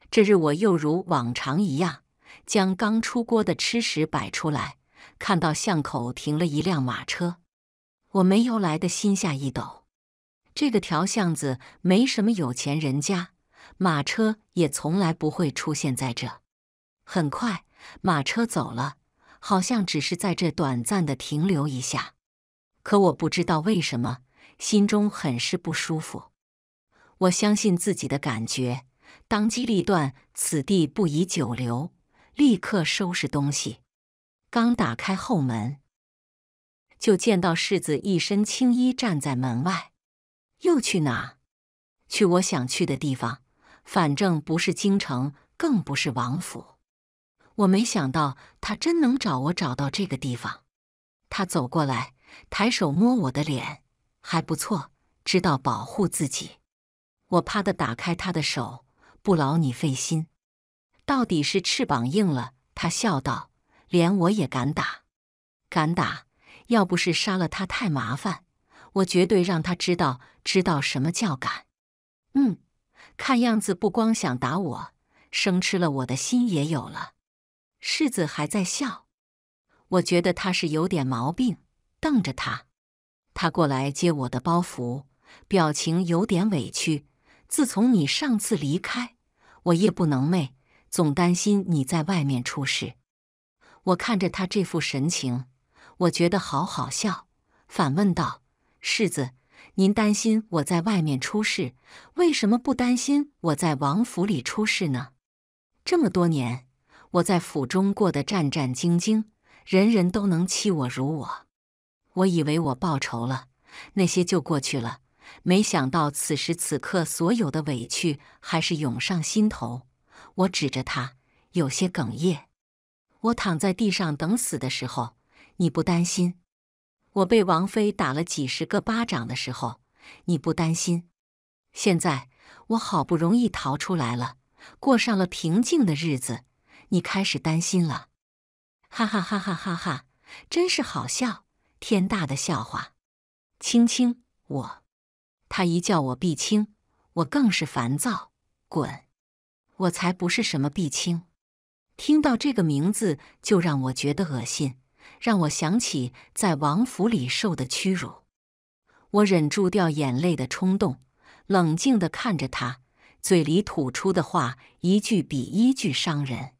这日我又如往常一样。将刚出锅的吃食摆出来，看到巷口停了一辆马车，我没由来的心下一抖。这个条巷子没什么有钱人家，马车也从来不会出现在这。很快，马车走了，好像只是在这短暂的停留一下。可我不知道为什么，心中很是不舒服。我相信自己的感觉，当机立断，此地不宜久留。立刻收拾东西，刚打开后门，就见到世子一身青衣站在门外。又去哪？去我想去的地方，反正不是京城，更不是王府。我没想到他真能找我找到这个地方。他走过来，抬手摸我的脸，还不错，知道保护自己。我啪的打开他的手，不劳你费心。到底是翅膀硬了，他笑道：“连我也敢打，敢打！要不是杀了他太麻烦，我绝对让他知道知道什么叫敢。”嗯，看样子不光想打我，生吃了我的心也有了。世子还在笑，我觉得他是有点毛病。瞪着他，他过来接我的包袱，表情有点委屈。自从你上次离开，我夜不能寐。总担心你在外面出事，我看着他这副神情，我觉得好好笑，反问道：“世子，您担心我在外面出事，为什么不担心我在王府里出事呢？”这么多年，我在府中过得战战兢兢，人人都能欺我辱我。我以为我报仇了，那些就过去了，没想到此时此刻，所有的委屈还是涌上心头。我指着他，有些哽咽。我躺在地上等死的时候，你不担心；我被王妃打了几十个巴掌的时候，你不担心。现在我好不容易逃出来了，过上了平静的日子，你开始担心了。哈哈哈哈哈哈！真是好笑，天大的笑话。青青，我他一叫我碧青，我更是烦躁，滚。我才不是什么碧青，听到这个名字就让我觉得恶心，让我想起在王府里受的屈辱。我忍住掉眼泪的冲动，冷静的看着他，嘴里吐出的话一句比一句伤人。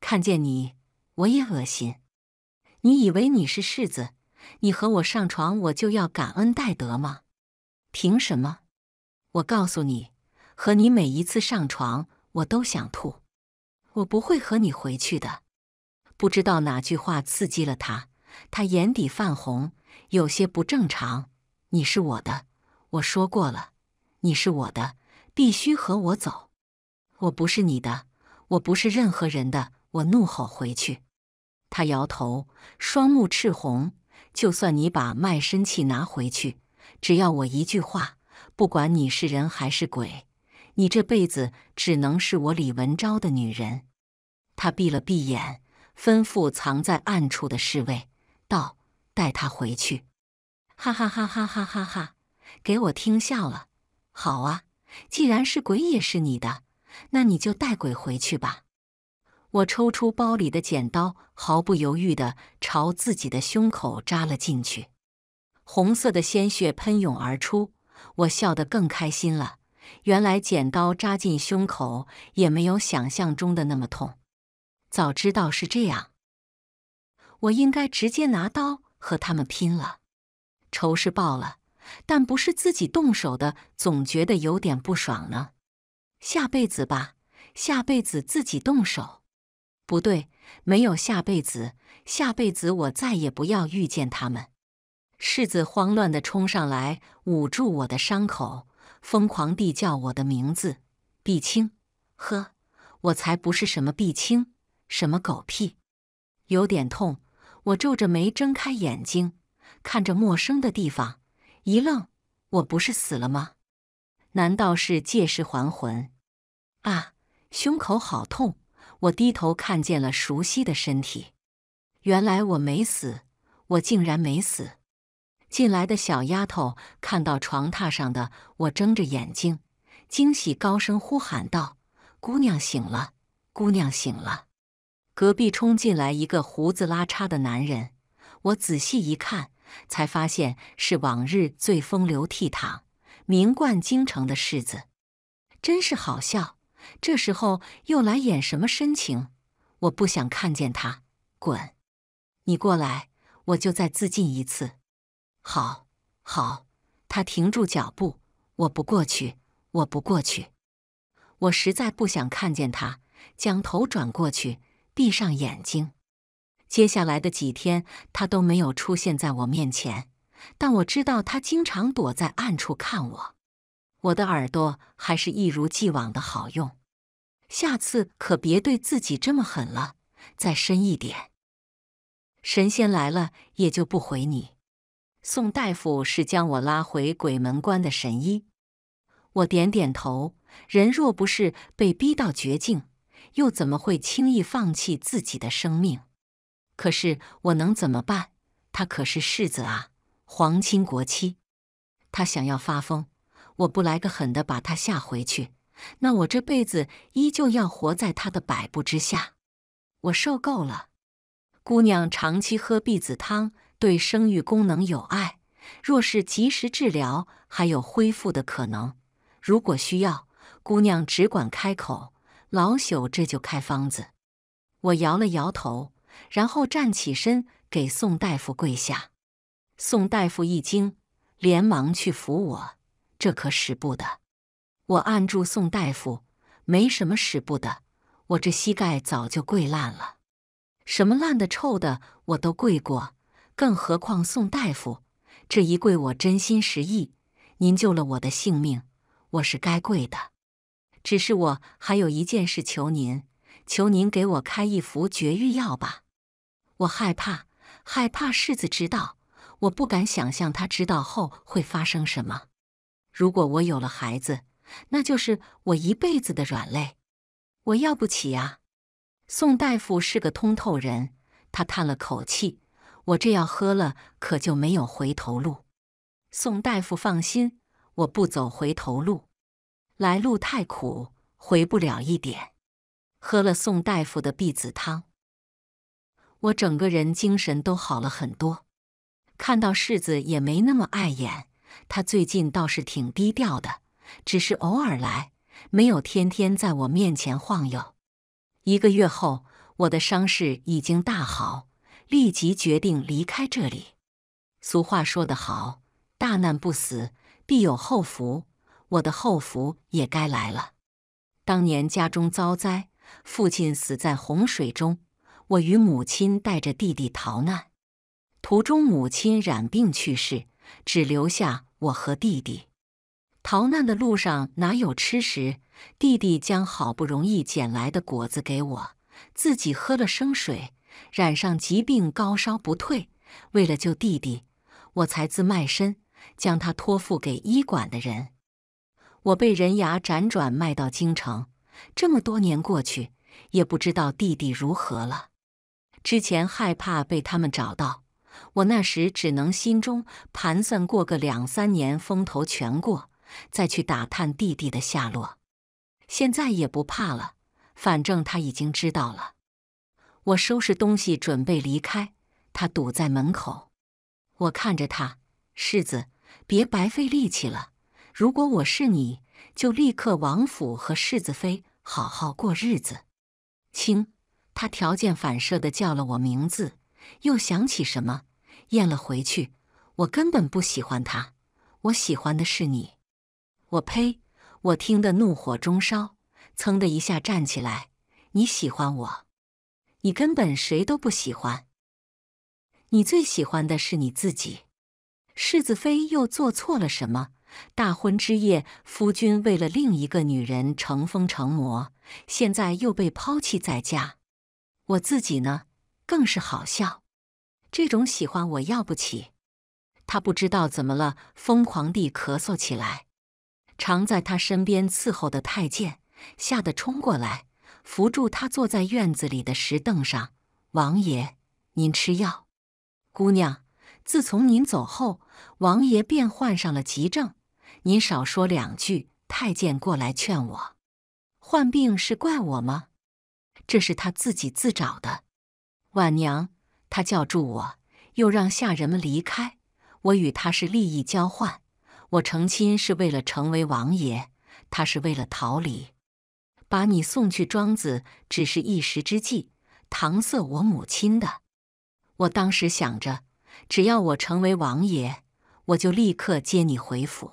看见你我也恶心。你以为你是世子，你和我上床我就要感恩戴德吗？凭什么？我告诉你，和你每一次上床。我都想吐，我不会和你回去的。不知道哪句话刺激了他，他眼底泛红，有些不正常。你是我的，我说过了，你是我的，必须和我走。我不是你的，我不是任何人的。我怒吼回去。他摇头，双目赤红。就算你把卖身契拿回去，只要我一句话，不管你是人还是鬼。你这辈子只能是我李文昭的女人。他闭了闭眼，吩咐藏在暗处的侍卫道：“带他回去。”哈哈哈哈哈哈哈！给我听笑了。好啊，既然是鬼也是你的，那你就带鬼回去吧。我抽出包里的剪刀，毫不犹豫地朝自己的胸口扎了进去，红色的鲜血喷涌而出，我笑得更开心了。原来剪刀扎进胸口也没有想象中的那么痛。早知道是这样，我应该直接拿刀和他们拼了。仇是报了，但不是自己动手的，总觉得有点不爽呢。下辈子吧，下辈子自己动手。不对，没有下辈子。下辈子我再也不要遇见他们。世子慌乱地冲上来，捂住我的伤口。疯狂地叫我的名字，碧青，呵，我才不是什么碧青，什么狗屁！有点痛，我皱着眉睁开眼睛，看着陌生的地方，一愣，我不是死了吗？难道是借尸还魂？啊，胸口好痛！我低头看见了熟悉的身体，原来我没死，我竟然没死！进来的小丫头看到床榻上的我睁着眼睛，惊喜高声呼喊道：“姑娘醒了，姑娘醒了！”隔壁冲进来一个胡子拉碴的男人，我仔细一看，才发现是往日最风流倜傥、名冠京城的世子。真是好笑，这时候又来演什么深情？我不想看见他，滚！你过来，我就再自尽一次。好，好，他停住脚步，我不过去，我不过去，我实在不想看见他，将头转过去，闭上眼睛。接下来的几天，他都没有出现在我面前，但我知道他经常躲在暗处看我。我的耳朵还是一如既往的好用，下次可别对自己这么狠了，再深一点，神仙来了也就不回你。宋大夫是将我拉回鬼门关的神医，我点点头。人若不是被逼到绝境，又怎么会轻易放弃自己的生命？可是我能怎么办？他可是世子啊，皇亲国戚。他想要发疯，我不来个狠的把他吓回去，那我这辈子依旧要活在他的摆布之下。我受够了。姑娘长期喝避子汤。对生育功能有碍，若是及时治疗，还有恢复的可能。如果需要，姑娘只管开口，老朽这就开方子。我摇了摇头，然后站起身，给宋大夫跪下。宋大夫一惊，连忙去扶我，这可使不得。我按住宋大夫，没什么使不得，我这膝盖早就跪烂了，什么烂的、臭的，我都跪过。更何况宋大夫，这一跪我真心实意，您救了我的性命，我是该跪的。只是我还有一件事求您，求您给我开一服绝育药吧。我害怕，害怕世子知道，我不敢想象他知道后会发生什么。如果我有了孩子，那就是我一辈子的软肋，我要不起啊。宋大夫是个通透人，他叹了口气。我这药喝了，可就没有回头路。宋大夫放心，我不走回头路，来路太苦，回不了一点。喝了宋大夫的避子汤，我整个人精神都好了很多，看到世子也没那么碍眼。他最近倒是挺低调的，只是偶尔来，没有天天在我面前晃悠。一个月后，我的伤势已经大好。立即决定离开这里。俗话说得好，“大难不死，必有后福。”我的后福也该来了。当年家中遭灾，父亲死在洪水中，我与母亲带着弟弟逃难。途中，母亲染病去世，只留下我和弟弟。逃难的路上哪有吃食？弟弟将好不容易捡来的果子给我，自己喝了生水。染上疾病，高烧不退。为了救弟弟，我才自卖身，将他托付给医馆的人。我被人牙辗转卖到京城，这么多年过去，也不知道弟弟如何了。之前害怕被他们找到，我那时只能心中盘算，过个两三年风头全过，再去打探弟弟的下落。现在也不怕了，反正他已经知道了。我收拾东西准备离开，他堵在门口。我看着他，世子，别白费力气了。如果我是你，就立刻王府和世子妃好好过日子。亲，他条件反射的叫了我名字，又想起什么，咽了回去。我根本不喜欢他，我喜欢的是你。我呸！我听得怒火中烧，噌的一下站起来。你喜欢我？你根本谁都不喜欢，你最喜欢的是你自己。世子妃又做错了什么？大婚之夜，夫君为了另一个女人成疯成魔，现在又被抛弃在家。我自己呢，更是好笑。这种喜欢我要不起。他不知道怎么了，疯狂地咳嗽起来。常在他身边伺候的太监吓得冲过来。扶住他坐在院子里的石凳上，王爷，您吃药。姑娘，自从您走后，王爷便患上了急症。您少说两句，太监过来劝我。患病是怪我吗？这是他自己自找的。晚娘，他叫住我，又让下人们离开。我与他是利益交换。我成亲是为了成为王爷，他是为了逃离。把你送去庄子，只是一时之计，搪塞我母亲的。我当时想着，只要我成为王爷，我就立刻接你回府。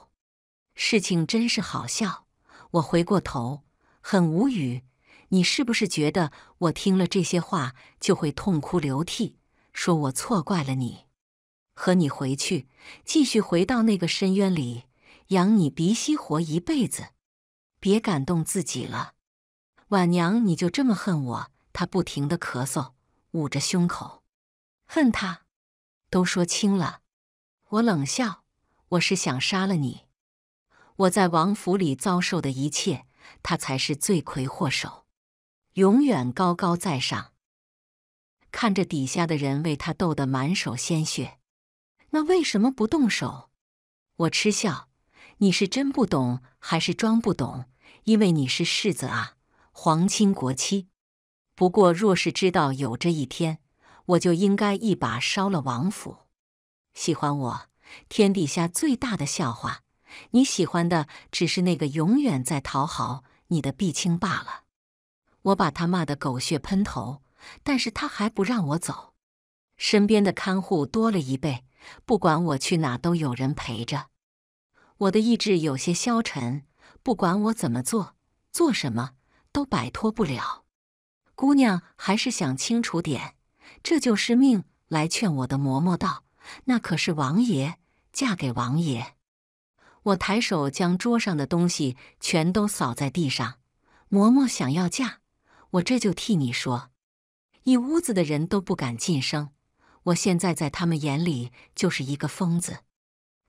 事情真是好笑。我回过头，很无语。你是不是觉得我听了这些话就会痛哭流涕，说我错怪了你？和你回去，继续回到那个深渊里，养你鼻息活一辈子。别感动自己了。婉娘，你就这么恨我？他不停地咳嗽，捂着胸口，恨他，都说清了。我冷笑，我是想杀了你。我在王府里遭受的一切，他才是罪魁祸首，永远高高在上，看着底下的人为他斗得满手鲜血。那为什么不动手？我嗤笑，你是真不懂还是装不懂？因为你是世子啊。皇亲国戚，不过若是知道有这一天，我就应该一把烧了王府。喜欢我，天底下最大的笑话。你喜欢的只是那个永远在讨好你的碧青罢了。我把他骂得狗血喷头，但是他还不让我走。身边的看护多了一倍，不管我去哪都有人陪着。我的意志有些消沉，不管我怎么做，做什么。都摆脱不了，姑娘还是想清楚点，这就是命。来劝我的嬷嬷道：“那可是王爷，嫁给王爷。”我抬手将桌上的东西全都扫在地上。嬷嬷想要嫁，我这就替你说。一屋子的人都不敢近声。我现在在他们眼里就是一个疯子，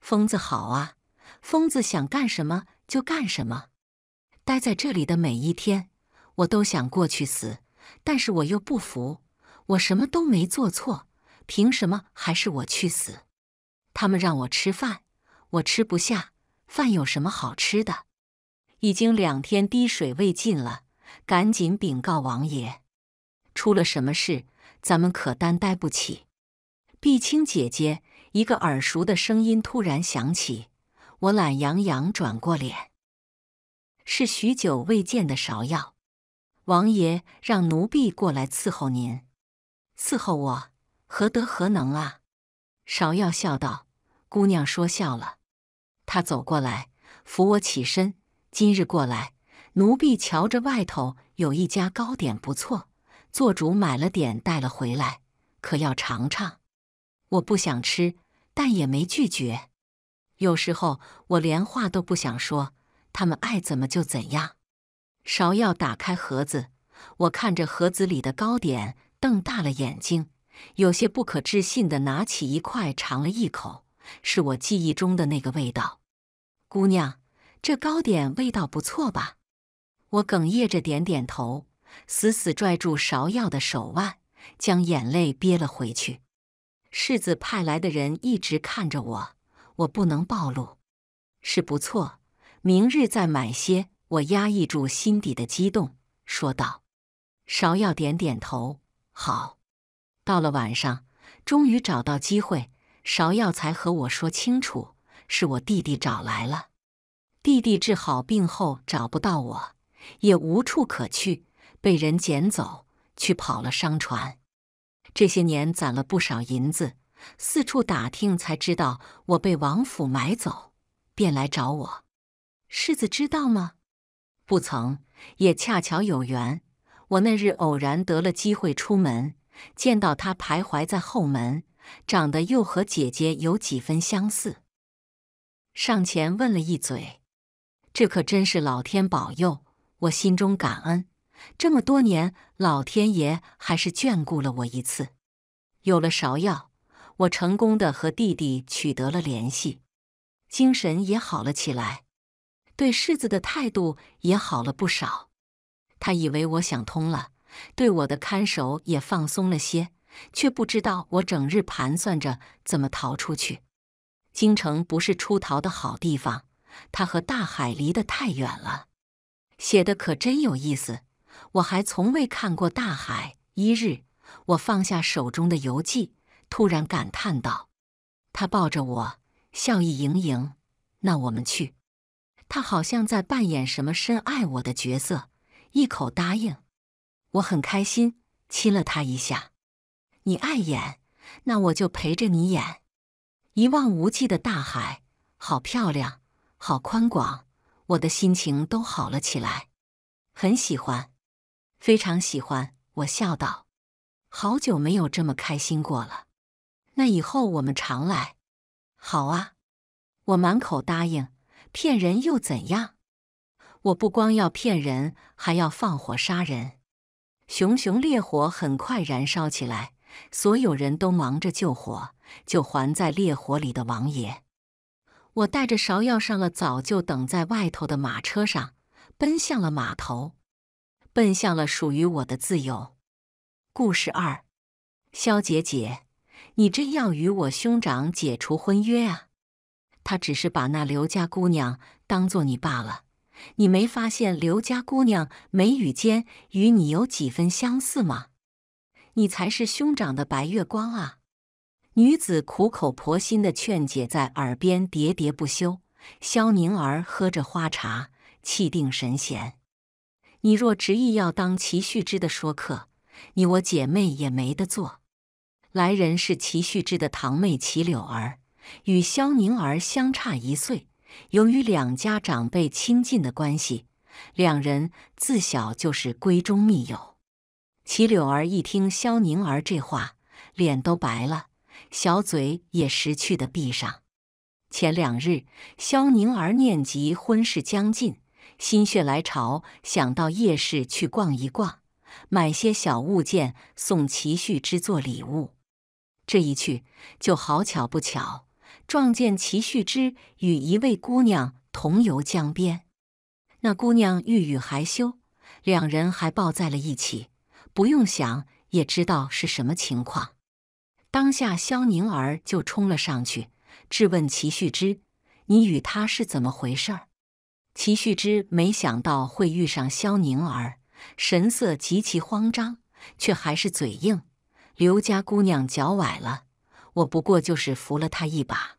疯子好啊，疯子想干什么就干什么。待在这里的每一天。我都想过去死，但是我又不服。我什么都没做错，凭什么还是我去死？他们让我吃饭，我吃不下。饭有什么好吃的？已经两天滴水未进了，赶紧禀告王爷，出了什么事？咱们可担待不起。碧青姐姐，一个耳熟的声音突然响起。我懒洋洋转过脸，是许久未见的芍药。王爷让奴婢过来伺候您，伺候我，何德何能啊？芍药笑道：“姑娘说笑了。”他走过来扶我起身。今日过来，奴婢瞧着外头有一家糕点不错，做主买了点带了回来，可要尝尝？我不想吃，但也没拒绝。有时候我连话都不想说，他们爱怎么就怎样。芍药打开盒子，我看着盒子里的糕点，瞪大了眼睛，有些不可置信的拿起一块尝了一口，是我记忆中的那个味道。姑娘，这糕点味道不错吧？我哽咽着点点头，死死拽住芍药的手腕，将眼泪憋了回去。世子派来的人一直看着我，我不能暴露。是不错，明日再买些。我压抑住心底的激动，说道：“芍药点点头，好。”到了晚上，终于找到机会，芍药才和我说清楚：“是我弟弟找来了。弟弟治好病后找不到我，也无处可去，被人捡走去跑了商船。这些年攒了不少银子，四处打听才知道我被王府买走，便来找我。世子知道吗？”不曾，也恰巧有缘。我那日偶然得了机会出门，见到他徘徊在后门，长得又和姐姐有几分相似，上前问了一嘴。这可真是老天保佑，我心中感恩。这么多年，老天爷还是眷顾了我一次。有了芍药，我成功的和弟弟取得了联系，精神也好了起来。对世子的态度也好了不少，他以为我想通了，对我的看守也放松了些，却不知道我整日盘算着怎么逃出去。京城不是出逃的好地方，他和大海离得太远了。写的可真有意思，我还从未看过大海。一日，我放下手中的游记，突然感叹道：“他抱着我，笑意盈盈。那我们去。”他好像在扮演什么深爱我的角色，一口答应。我很开心，亲了他一下。你爱演，那我就陪着你演。一望无际的大海，好漂亮，好宽广，我的心情都好了起来。很喜欢，非常喜欢。我笑道：“好久没有这么开心过了。”那以后我们常来。好啊，我满口答应。骗人又怎样？我不光要骗人，还要放火杀人。熊熊烈火很快燃烧起来，所有人都忙着救火，救还在烈火里的王爷。我带着芍药上了早就等在外头的马车上，奔向了码头，奔向了属于我的自由。故事二：萧姐姐，你真要与我兄长解除婚约啊？他只是把那刘家姑娘当做你罢了。你没发现刘家姑娘眉宇间与你有几分相似吗？你才是兄长的白月光啊！女子苦口婆心的劝解在耳边喋喋不休。萧宁儿喝着花茶，气定神闲。你若执意要当齐旭之的说客，你我姐妹也没得做。来人是齐旭之的堂妹齐柳儿。与萧宁儿相差一岁，由于两家长辈亲近的关系，两人自小就是闺中密友。齐柳儿一听萧宁儿这话，脸都白了，小嘴也识趣的闭上。前两日，萧宁儿念及婚事将近，心血来潮想到夜市去逛一逛，买些小物件送齐旭之作礼物。这一去，就好巧不巧。撞见齐旭之与一位姑娘同游江边，那姑娘欲语还羞，两人还抱在了一起。不用想也知道是什么情况。当下萧宁儿就冲了上去，质问齐旭之：“你与她是怎么回事儿？”齐旭之没想到会遇上萧宁儿，神色极其慌张，却还是嘴硬：“刘家姑娘脚崴了，我不过就是扶了她一把。”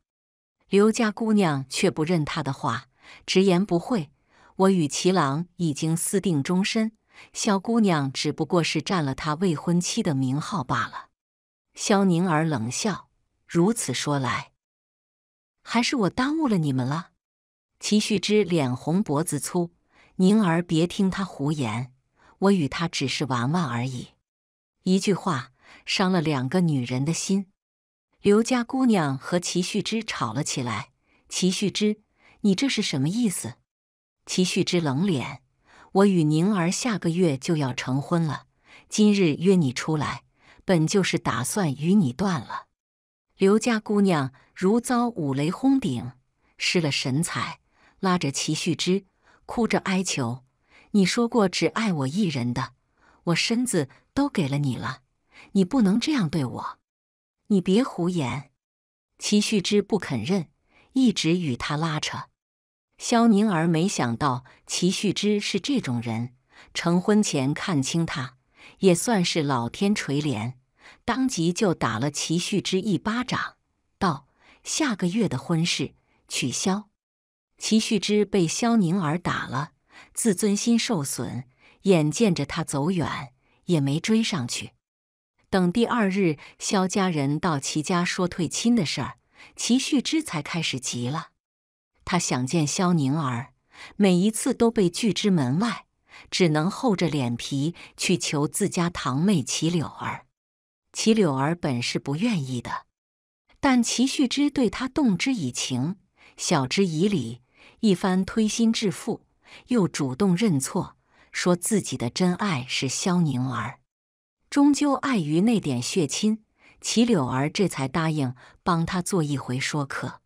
刘家姑娘却不认他的话，直言不讳：“我与齐郎已经私定终身，萧姑娘只不过是占了他未婚妻的名号罢了。”萧宁儿冷笑：“如此说来，还是我耽误了你们了。”齐旭之脸红脖子粗：“宁儿，别听他胡言，我与他只是玩玩而已。”一句话伤了两个女人的心。刘家姑娘和齐旭之吵了起来。齐旭之，你这是什么意思？齐旭之冷脸。我与宁儿下个月就要成婚了，今日约你出来，本就是打算与你断了。刘家姑娘如遭五雷轰顶，失了神采，拉着齐旭之，哭着哀求：“你说过只爱我一人的，我身子都给了你了，你不能这样对我。”你别胡言！齐旭之不肯认，一直与他拉扯。萧宁儿没想到齐旭之是这种人，成婚前看清他，也算是老天垂怜。当即就打了齐旭之一巴掌，道：“下个月的婚事取消。”齐旭之被萧宁儿打了，自尊心受损，眼见着他走远，也没追上去。等第二日，萧家人到齐家说退亲的事儿，齐旭之才开始急了。他想见萧宁儿，每一次都被拒之门外，只能厚着脸皮去求自家堂妹齐柳儿。齐柳儿本是不愿意的，但齐旭之对他动之以情，晓之以理，一番推心置腹，又主动认错，说自己的真爱是萧宁儿。终究碍于那点血亲，齐柳儿这才答应帮他做一回说客。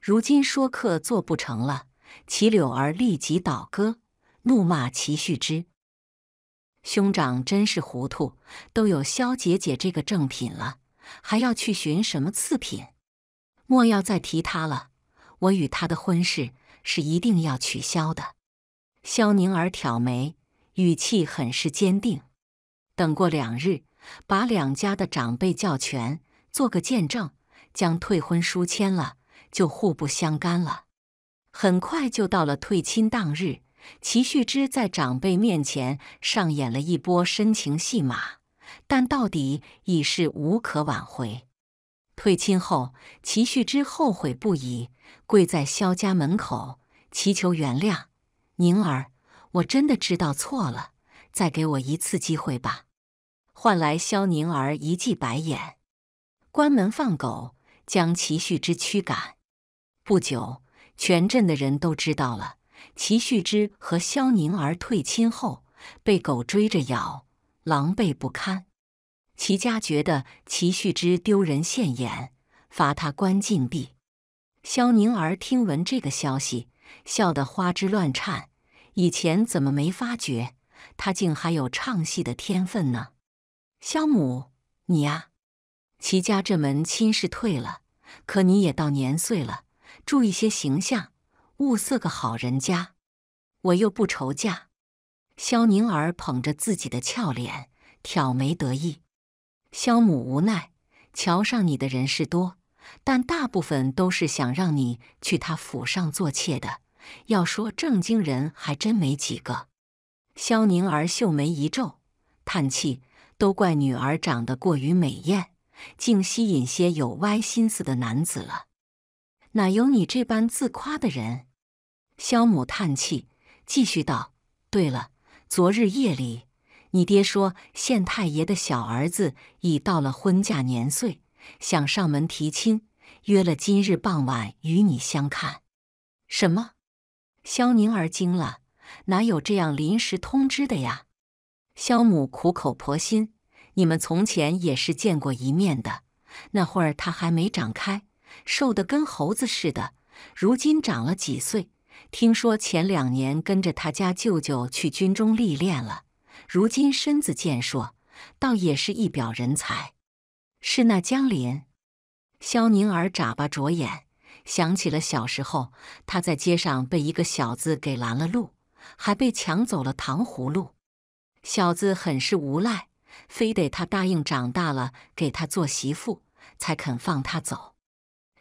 如今说客做不成了，齐柳儿立即倒戈，怒骂齐旭之：“兄长真是糊涂，都有萧姐姐这个正品了，还要去寻什么次品？莫要再提他了，我与他的婚事是一定要取消的。”萧宁儿挑眉，语气很是坚定。等过两日，把两家的长辈叫全，做个见证，将退婚书签了，就互不相干了。很快就到了退亲当日，齐旭之在长辈面前上演了一波深情戏码，但到底已是无可挽回。退亲后，齐旭之后悔不已，跪在萧家门口祈求原谅：“宁儿，我真的知道错了。”再给我一次机会吧，换来萧宁儿一记白眼，关门放狗，将齐旭之驱赶。不久，全镇的人都知道了齐旭之和萧宁儿退亲后被狗追着咬，狼狈不堪。齐家觉得齐旭之丢人现眼，罚他关禁闭。萧宁儿听闻这个消息，笑得花枝乱颤。以前怎么没发觉？他竟还有唱戏的天分呢，肖母，你呀，齐家这门亲事退了，可你也到年岁了，注意些形象，物色个好人家。我又不愁嫁。肖宁儿捧着自己的俏脸，挑眉得意。肖母无奈，瞧上你的人是多，但大部分都是想让你去他府上做妾的。要说正经人，还真没几个。萧宁儿秀眉一皱，叹气：“都怪女儿长得过于美艳，竟吸引些有歪心思的男子了。哪有你这般自夸的人？”萧母叹气，继续道：“对了，昨日夜里，你爹说县太爷的小儿子已到了婚嫁年岁，想上门提亲，约了今日傍晚与你相看。”什么？萧宁儿惊了。哪有这样临时通知的呀？肖母苦口婆心：“你们从前也是见过一面的，那会儿他还没长开，瘦得跟猴子似的。如今长了几岁，听说前两年跟着他家舅舅去军中历练了，如今身子健硕，倒也是一表人才。是那江林？”肖宁儿眨巴着眼，想起了小时候他在街上被一个小子给拦了路。还被抢走了糖葫芦，小子很是无赖，非得他答应长大了给他做媳妇，才肯放他走。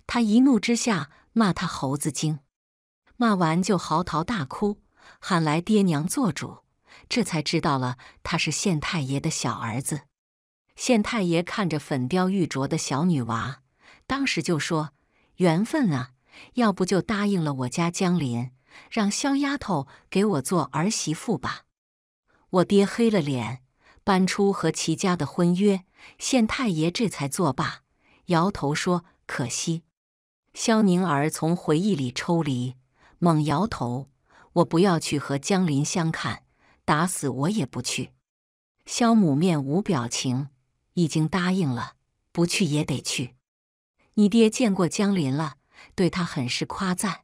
他一怒之下骂他猴子精，骂完就嚎啕大哭，喊来爹娘做主。这才知道了他是县太爷的小儿子。县太爷看着粉雕玉琢的小女娃，当时就说缘分啊，要不就答应了我家江林。让萧丫头给我做儿媳妇吧。我爹黑了脸，搬出和齐家的婚约，县太爷这才作罢，摇头说：“可惜。”萧宁儿从回忆里抽离，猛摇头：“我不要去和江林相看，打死我也不去。”萧母面无表情，已经答应了，不去也得去。你爹见过江林了，对他很是夸赞。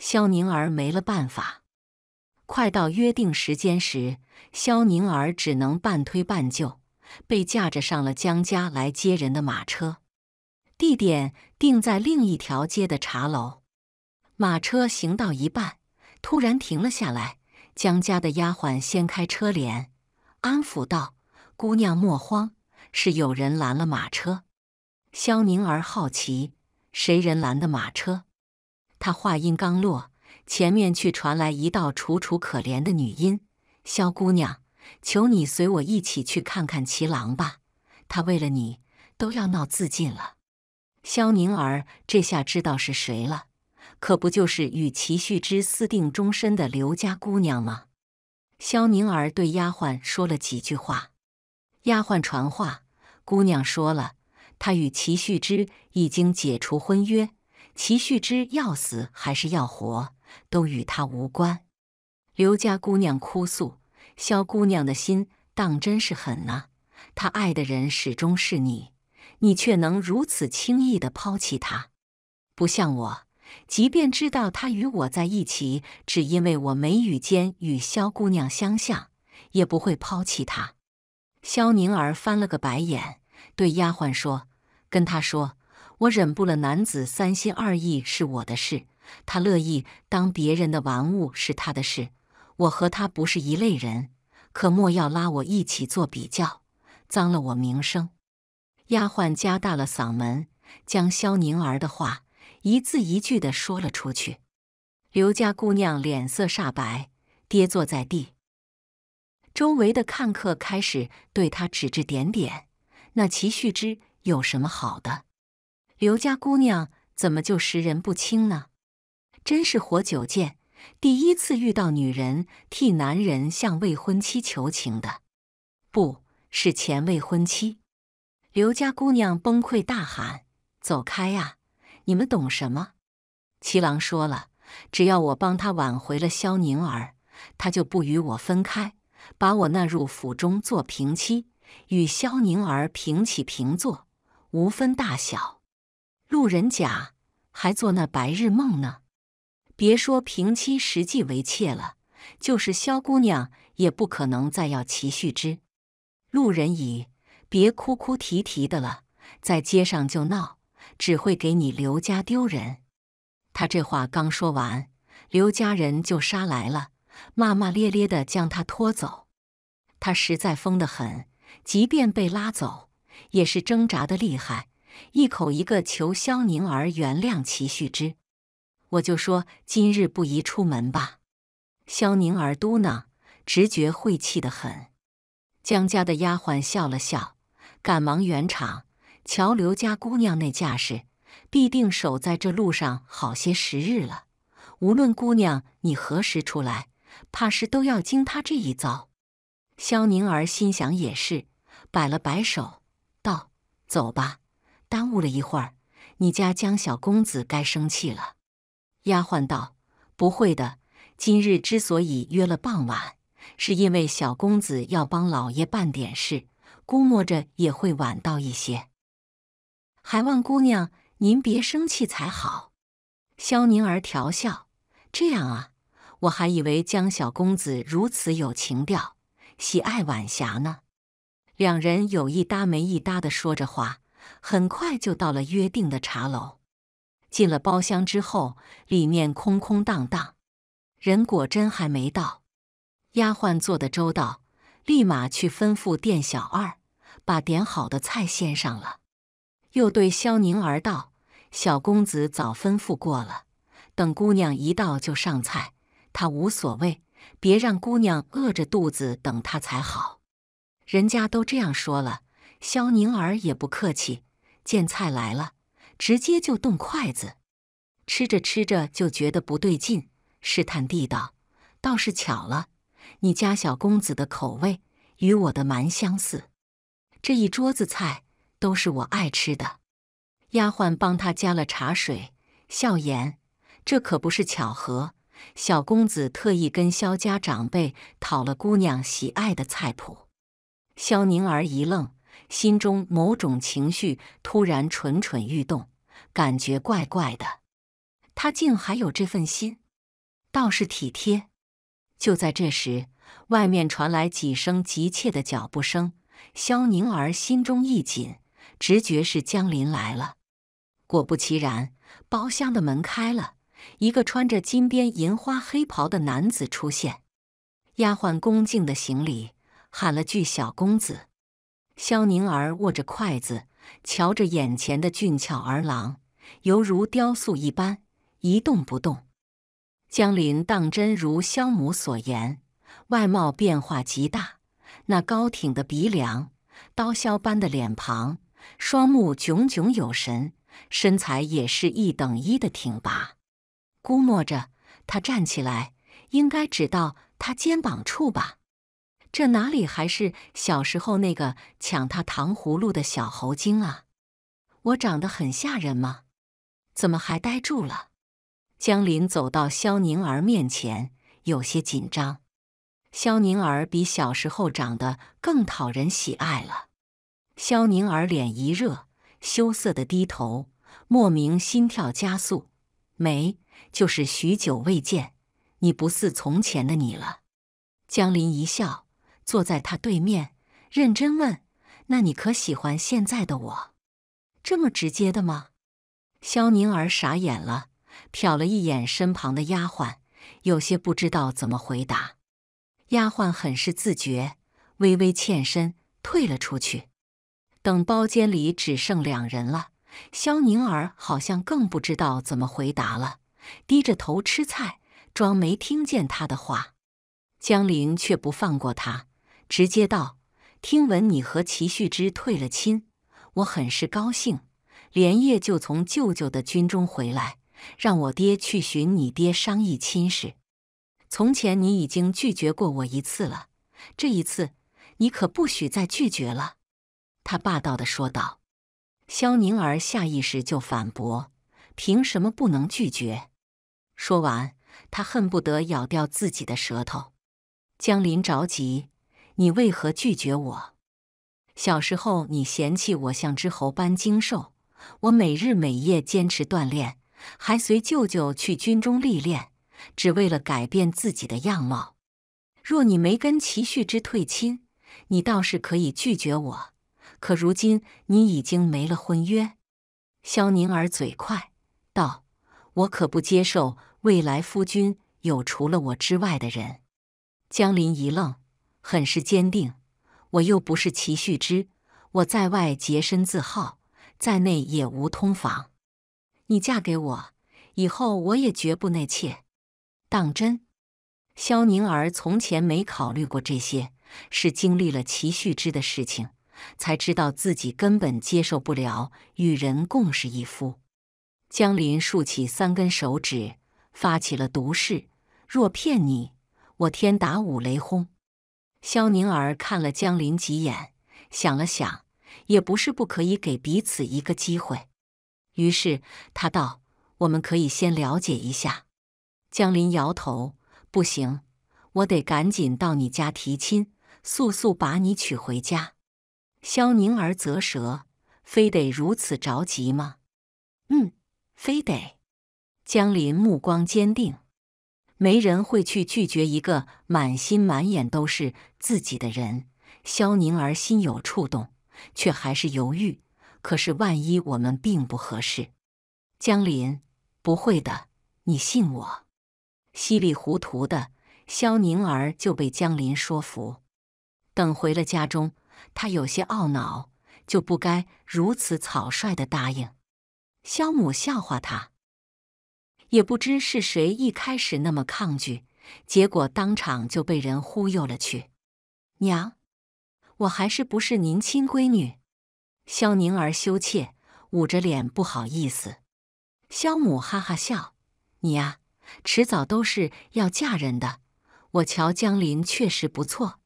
萧宁儿没了办法，快到约定时间时，萧宁儿只能半推半就，被架着上了江家来接人的马车。地点定在另一条街的茶楼。马车行到一半，突然停了下来。江家的丫鬟掀开车帘，安抚道：“姑娘莫慌，是有人拦了马车。”萧宁儿好奇，谁人拦的马车？他话音刚落，前面却传来一道楚楚可怜的女音：“萧姑娘，求你随我一起去看看齐郎吧，他为了你都要闹自尽了。”萧宁儿这下知道是谁了，可不就是与齐旭之私定终身的刘家姑娘吗？萧宁儿对丫鬟说了几句话，丫鬟传话：“姑娘说了，她与齐旭之已经解除婚约。”齐旭之要死还是要活，都与他无关。刘家姑娘哭诉：“萧姑娘的心当真是狠呐！她爱的人始终是你，你却能如此轻易的抛弃她。不像我，即便知道他与我在一起，只因为我眉宇间与萧姑娘相像，也不会抛弃他。萧宁儿翻了个白眼，对丫鬟说：“跟她说。”我忍不了，男子三心二意是我的事，他乐意当别人的玩物是他的事。我和他不是一类人，可莫要拉我一起做比较，脏了我名声。丫鬟加大了嗓门，将萧宁儿的话一字一句的说了出去。刘家姑娘脸色煞白，跌坐在地。周围的看客开始对她指指点点。那齐旭之有什么好的？刘家姑娘怎么就识人不清呢？真是活久见！第一次遇到女人替男人向未婚妻求情的，不是前未婚妻。刘家姑娘崩溃大喊：“走开啊！你们懂什么？”七郎说了：“只要我帮他挽回了萧宁儿，他就不与我分开，把我纳入府中做平妻，与萧宁儿平起平坐，无分大小。”路人甲还做那白日梦呢，别说平妻实际为妾了，就是萧姑娘也不可能再要齐旭之。路人乙，别哭哭啼啼的了，在街上就闹，只会给你刘家丢人。他这话刚说完，刘家人就杀来了，骂骂咧咧的将他拖走。他实在疯得很，即便被拉走，也是挣扎的厉害。一口一个求萧宁儿原谅齐旭之，我就说今日不宜出门吧。萧宁儿嘟囔，直觉晦气的很。江家的丫鬟笑了笑，赶忙圆场。瞧刘家姑娘那架势，必定守在这路上好些时日了。无论姑娘你何时出来，怕是都要经她这一遭。萧宁儿心想也是，摆了摆手，道：“走吧。”耽误了一会儿，你家江小公子该生气了。丫鬟道：“不会的，今日之所以约了傍晚，是因为小公子要帮老爷办点事，估摸着也会晚到一些。还望姑娘您别生气才好。”肖宁儿调笑：“这样啊，我还以为江小公子如此有情调，喜爱晚霞呢。”两人有一搭没一搭的说着话。很快就到了约定的茶楼，进了包厢之后，里面空空荡荡，人果真还没到。丫鬟做的周到，立马去吩咐店小二把点好的菜先上了，又对萧宁儿道：“小公子早吩咐过了，等姑娘一到就上菜，他无所谓，别让姑娘饿着肚子等他才好。人家都这样说了。”萧宁儿也不客气，见菜来了，直接就动筷子。吃着吃着就觉得不对劲，试探地道：“倒是巧了，你家小公子的口味与我的蛮相似。这一桌子菜都是我爱吃的。”丫鬟帮他加了茶水，笑言：“这可不是巧合，小公子特意跟萧家长辈讨了姑娘喜爱的菜谱。”萧宁儿一愣。心中某种情绪突然蠢蠢欲动，感觉怪怪的。他竟还有这份心，倒是体贴。就在这时，外面传来几声急切的脚步声，肖宁儿心中一紧，直觉是江林来了。果不其然，包厢的门开了，一个穿着金边银花黑袍的男子出现，丫鬟恭敬的行礼，喊了句“小公子”。萧宁儿握着筷子，瞧着眼前的俊俏儿郎，犹如雕塑一般，一动不动。江林当真如萧母所言，外貌变化极大。那高挺的鼻梁，刀削般的脸庞，双目炯炯有神，身材也是一等一的挺拔。估摸着他站起来，应该只到他肩膀处吧。这哪里还是小时候那个抢他糖葫芦的小猴精啊！我长得很吓人吗？怎么还呆住了？江林走到肖宁儿面前，有些紧张。肖宁儿比小时候长得更讨人喜爱了。肖宁儿脸一热，羞涩的低头，莫名心跳加速。没，就是许久未见，你不似从前的你了。江林一笑。坐在他对面，认真问：“那你可喜欢现在的我？”这么直接的吗？肖宁儿傻眼了，瞟了一眼身旁的丫鬟，有些不知道怎么回答。丫鬟很是自觉，微微欠身退了出去。等包间里只剩两人了，肖宁儿好像更不知道怎么回答了，低着头吃菜，装没听见他的话。江临却不放过他。直接道：“听闻你和齐旭之退了亲，我很是高兴，连夜就从舅舅的军中回来，让我爹去寻你爹商议亲事。从前你已经拒绝过我一次了，这一次你可不许再拒绝了。”他霸道的说道。萧宁儿下意识就反驳：“凭什么不能拒绝？”说完，他恨不得咬掉自己的舌头。江林着急。你为何拒绝我？小时候你嫌弃我像只猴般精瘦，我每日每夜坚持锻炼，还随舅舅去军中历练，只为了改变自己的样貌。若你没跟齐旭之退亲，你倒是可以拒绝我。可如今你已经没了婚约。萧宁儿嘴快道：“我可不接受未来夫君有除了我之外的人。”江林一愣。很是坚定，我又不是齐旭之，我在外洁身自好，在内也无通房。你嫁给我以后，我也绝不内妾。当真？萧宁儿从前没考虑过这些，是经历了齐旭之的事情，才知道自己根本接受不了与人共侍一夫。江林竖起三根手指，发起了毒誓：若骗你，我天打五雷轰。萧宁儿看了江林几眼，想了想，也不是不可以给彼此一个机会。于是他道：“我们可以先了解一下。”江林摇头：“不行，我得赶紧到你家提亲，速速把你娶回家。”萧宁儿啧舌：“非得如此着急吗？”“嗯，非得。”江林目光坚定。没人会去拒绝一个满心满眼都是自己的人。萧宁儿心有触动，却还是犹豫。可是万一我们并不合适，江林不会的，你信我。稀里糊涂的，萧宁儿就被江林说服。等回了家中，他有些懊恼，就不该如此草率的答应。萧母笑话他。也不知是谁一开始那么抗拒，结果当场就被人忽悠了去。娘，我还是不是您亲闺女？萧宁儿羞怯，捂着脸不好意思。萧母哈哈笑：“你呀，迟早都是要嫁人的。我瞧江林确实不错，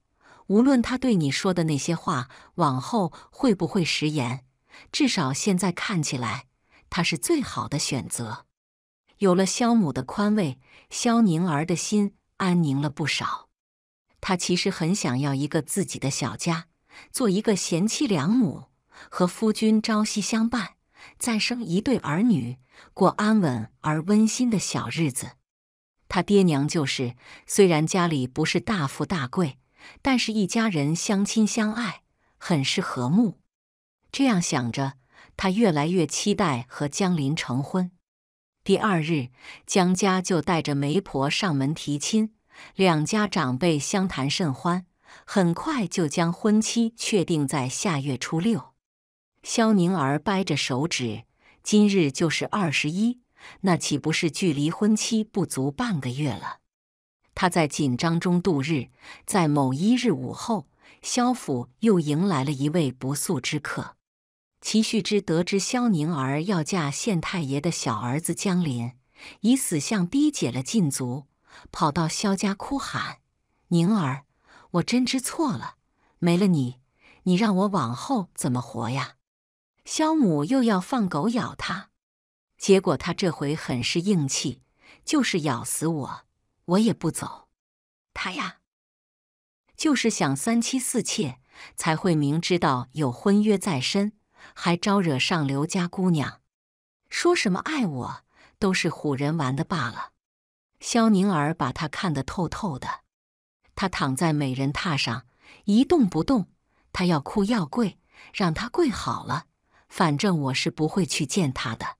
无论他对你说的那些话往后会不会食言，至少现在看起来，他是最好的选择。”有了萧母的宽慰，萧宁儿的心安宁了不少。她其实很想要一个自己的小家，做一个贤妻良母，和夫君朝夕相伴，再生一对儿女，过安稳而温馨的小日子。她爹娘就是，虽然家里不是大富大贵，但是一家人相亲相爱，很是和睦。这样想着，她越来越期待和江林成婚。第二日，江家就带着媒婆上门提亲，两家长辈相谈甚欢，很快就将婚期确定在下月初六。萧宁儿掰着手指，今日就是二十一，那岂不是距离婚期不足半个月了？他在紧张中度日，在某一日午后，萧府又迎来了一位不速之客。齐旭之得知萧宁儿要嫁县太爷的小儿子江林，以死相逼解了禁足，跑到萧家哭喊：“宁儿，我真知错了，没了你，你让我往后怎么活呀？”萧母又要放狗咬他，结果他这回很是硬气，就是咬死我，我也不走。他呀，就是想三妻四妾，才会明知道有婚约在身。还招惹上刘家姑娘，说什么爱我，都是唬人玩的罢了。萧宁儿把她看得透透的。他躺在美人榻上一动不动，他要哭要跪，让他跪好了。反正我是不会去见他的。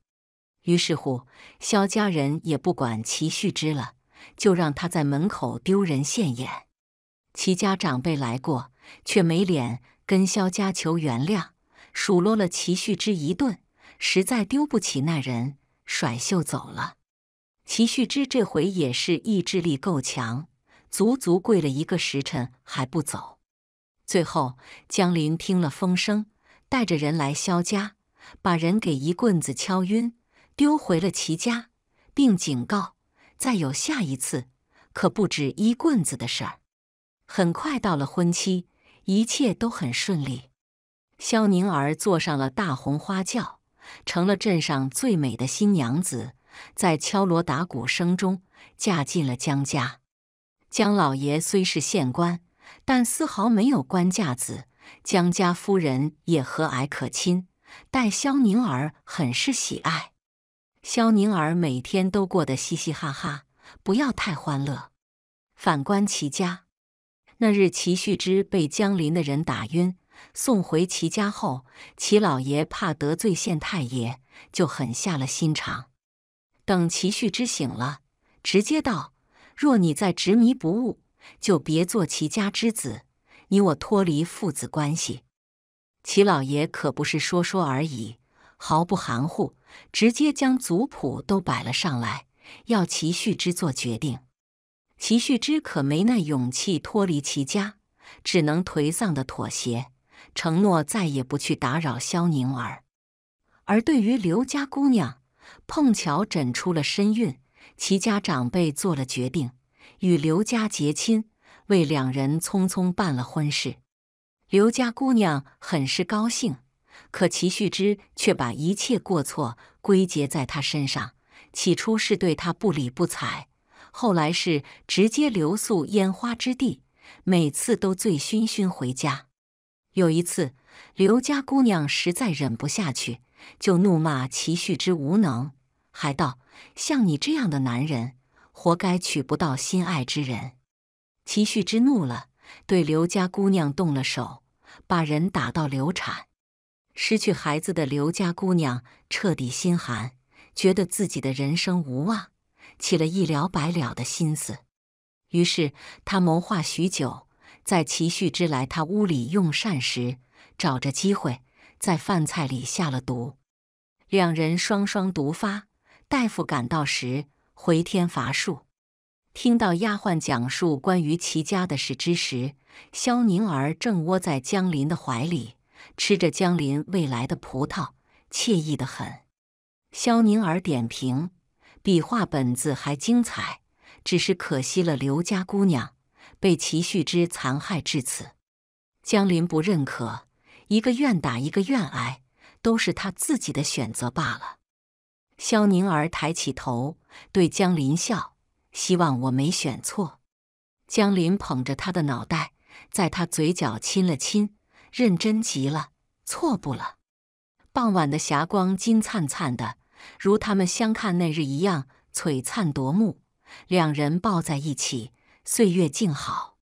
于是乎，萧家人也不管齐旭之了，就让他在门口丢人现眼。齐家长辈来过，却没脸跟萧家求原谅。数落了齐旭之一顿，实在丢不起那人，甩袖走了。齐旭之这回也是意志力够强，足足跪了一个时辰还不走。最后，江林听了风声，带着人来萧家，把人给一棍子敲晕，丢回了齐家，并警告：再有下一次，可不止一棍子的事儿。很快到了婚期，一切都很顺利。萧宁儿坐上了大红花轿，成了镇上最美的新娘子，在敲锣打鼓声中嫁进了江家。江老爷虽是县官，但丝毫没有官架子。江家夫人也和蔼可亲，待萧宁儿很是喜爱。萧宁儿每天都过得嘻嘻哈哈，不要太欢乐。反观齐家，那日齐旭之被江林的人打晕。送回齐家后，齐老爷怕得罪县太爷，就狠下了心肠。等齐旭之醒了，直接道：“若你再执迷不悟，就别做齐家之子，你我脱离父子关系。”齐老爷可不是说说而已，毫不含糊，直接将族谱都摆了上来，要齐旭之做决定。齐旭之可没那勇气脱离齐家，只能颓丧的妥协。承诺再也不去打扰萧宁儿，而对于刘家姑娘，碰巧诊出了身孕，齐家长辈做了决定，与刘家结亲，为两人匆匆办了婚事。刘家姑娘很是高兴，可齐旭之却把一切过错归结在她身上。起初是对她不理不睬，后来是直接留宿烟花之地，每次都醉醺醺回家。有一次，刘家姑娘实在忍不下去，就怒骂齐旭之无能，还道像你这样的男人，活该娶不到心爱之人。齐旭之怒了，对刘家姑娘动了手，把人打到流产。失去孩子的刘家姑娘彻底心寒，觉得自己的人生无望，起了一了百了的心思。于是，她谋划许久。在齐旭之来他屋里用膳时，找着机会在饭菜里下了毒，两人双双毒发。大夫赶到时，回天乏术。听到丫鬟讲述关于齐家的事之时，萧宁儿正窝在江林的怀里，吃着江林喂来的葡萄，惬意的很。萧宁儿点评：笔画本子还精彩，只是可惜了刘家姑娘。被齐旭之残害至此，江林不认可，一个愿打一个愿挨，都是他自己的选择罢了。萧宁儿抬起头，对江林笑，希望我没选错。江林捧着他的脑袋，在他嘴角亲了亲，认真极了，错不了。傍晚的霞光金灿灿的，如他们相看那日一样璀璨夺目，两人抱在一起。岁月静好。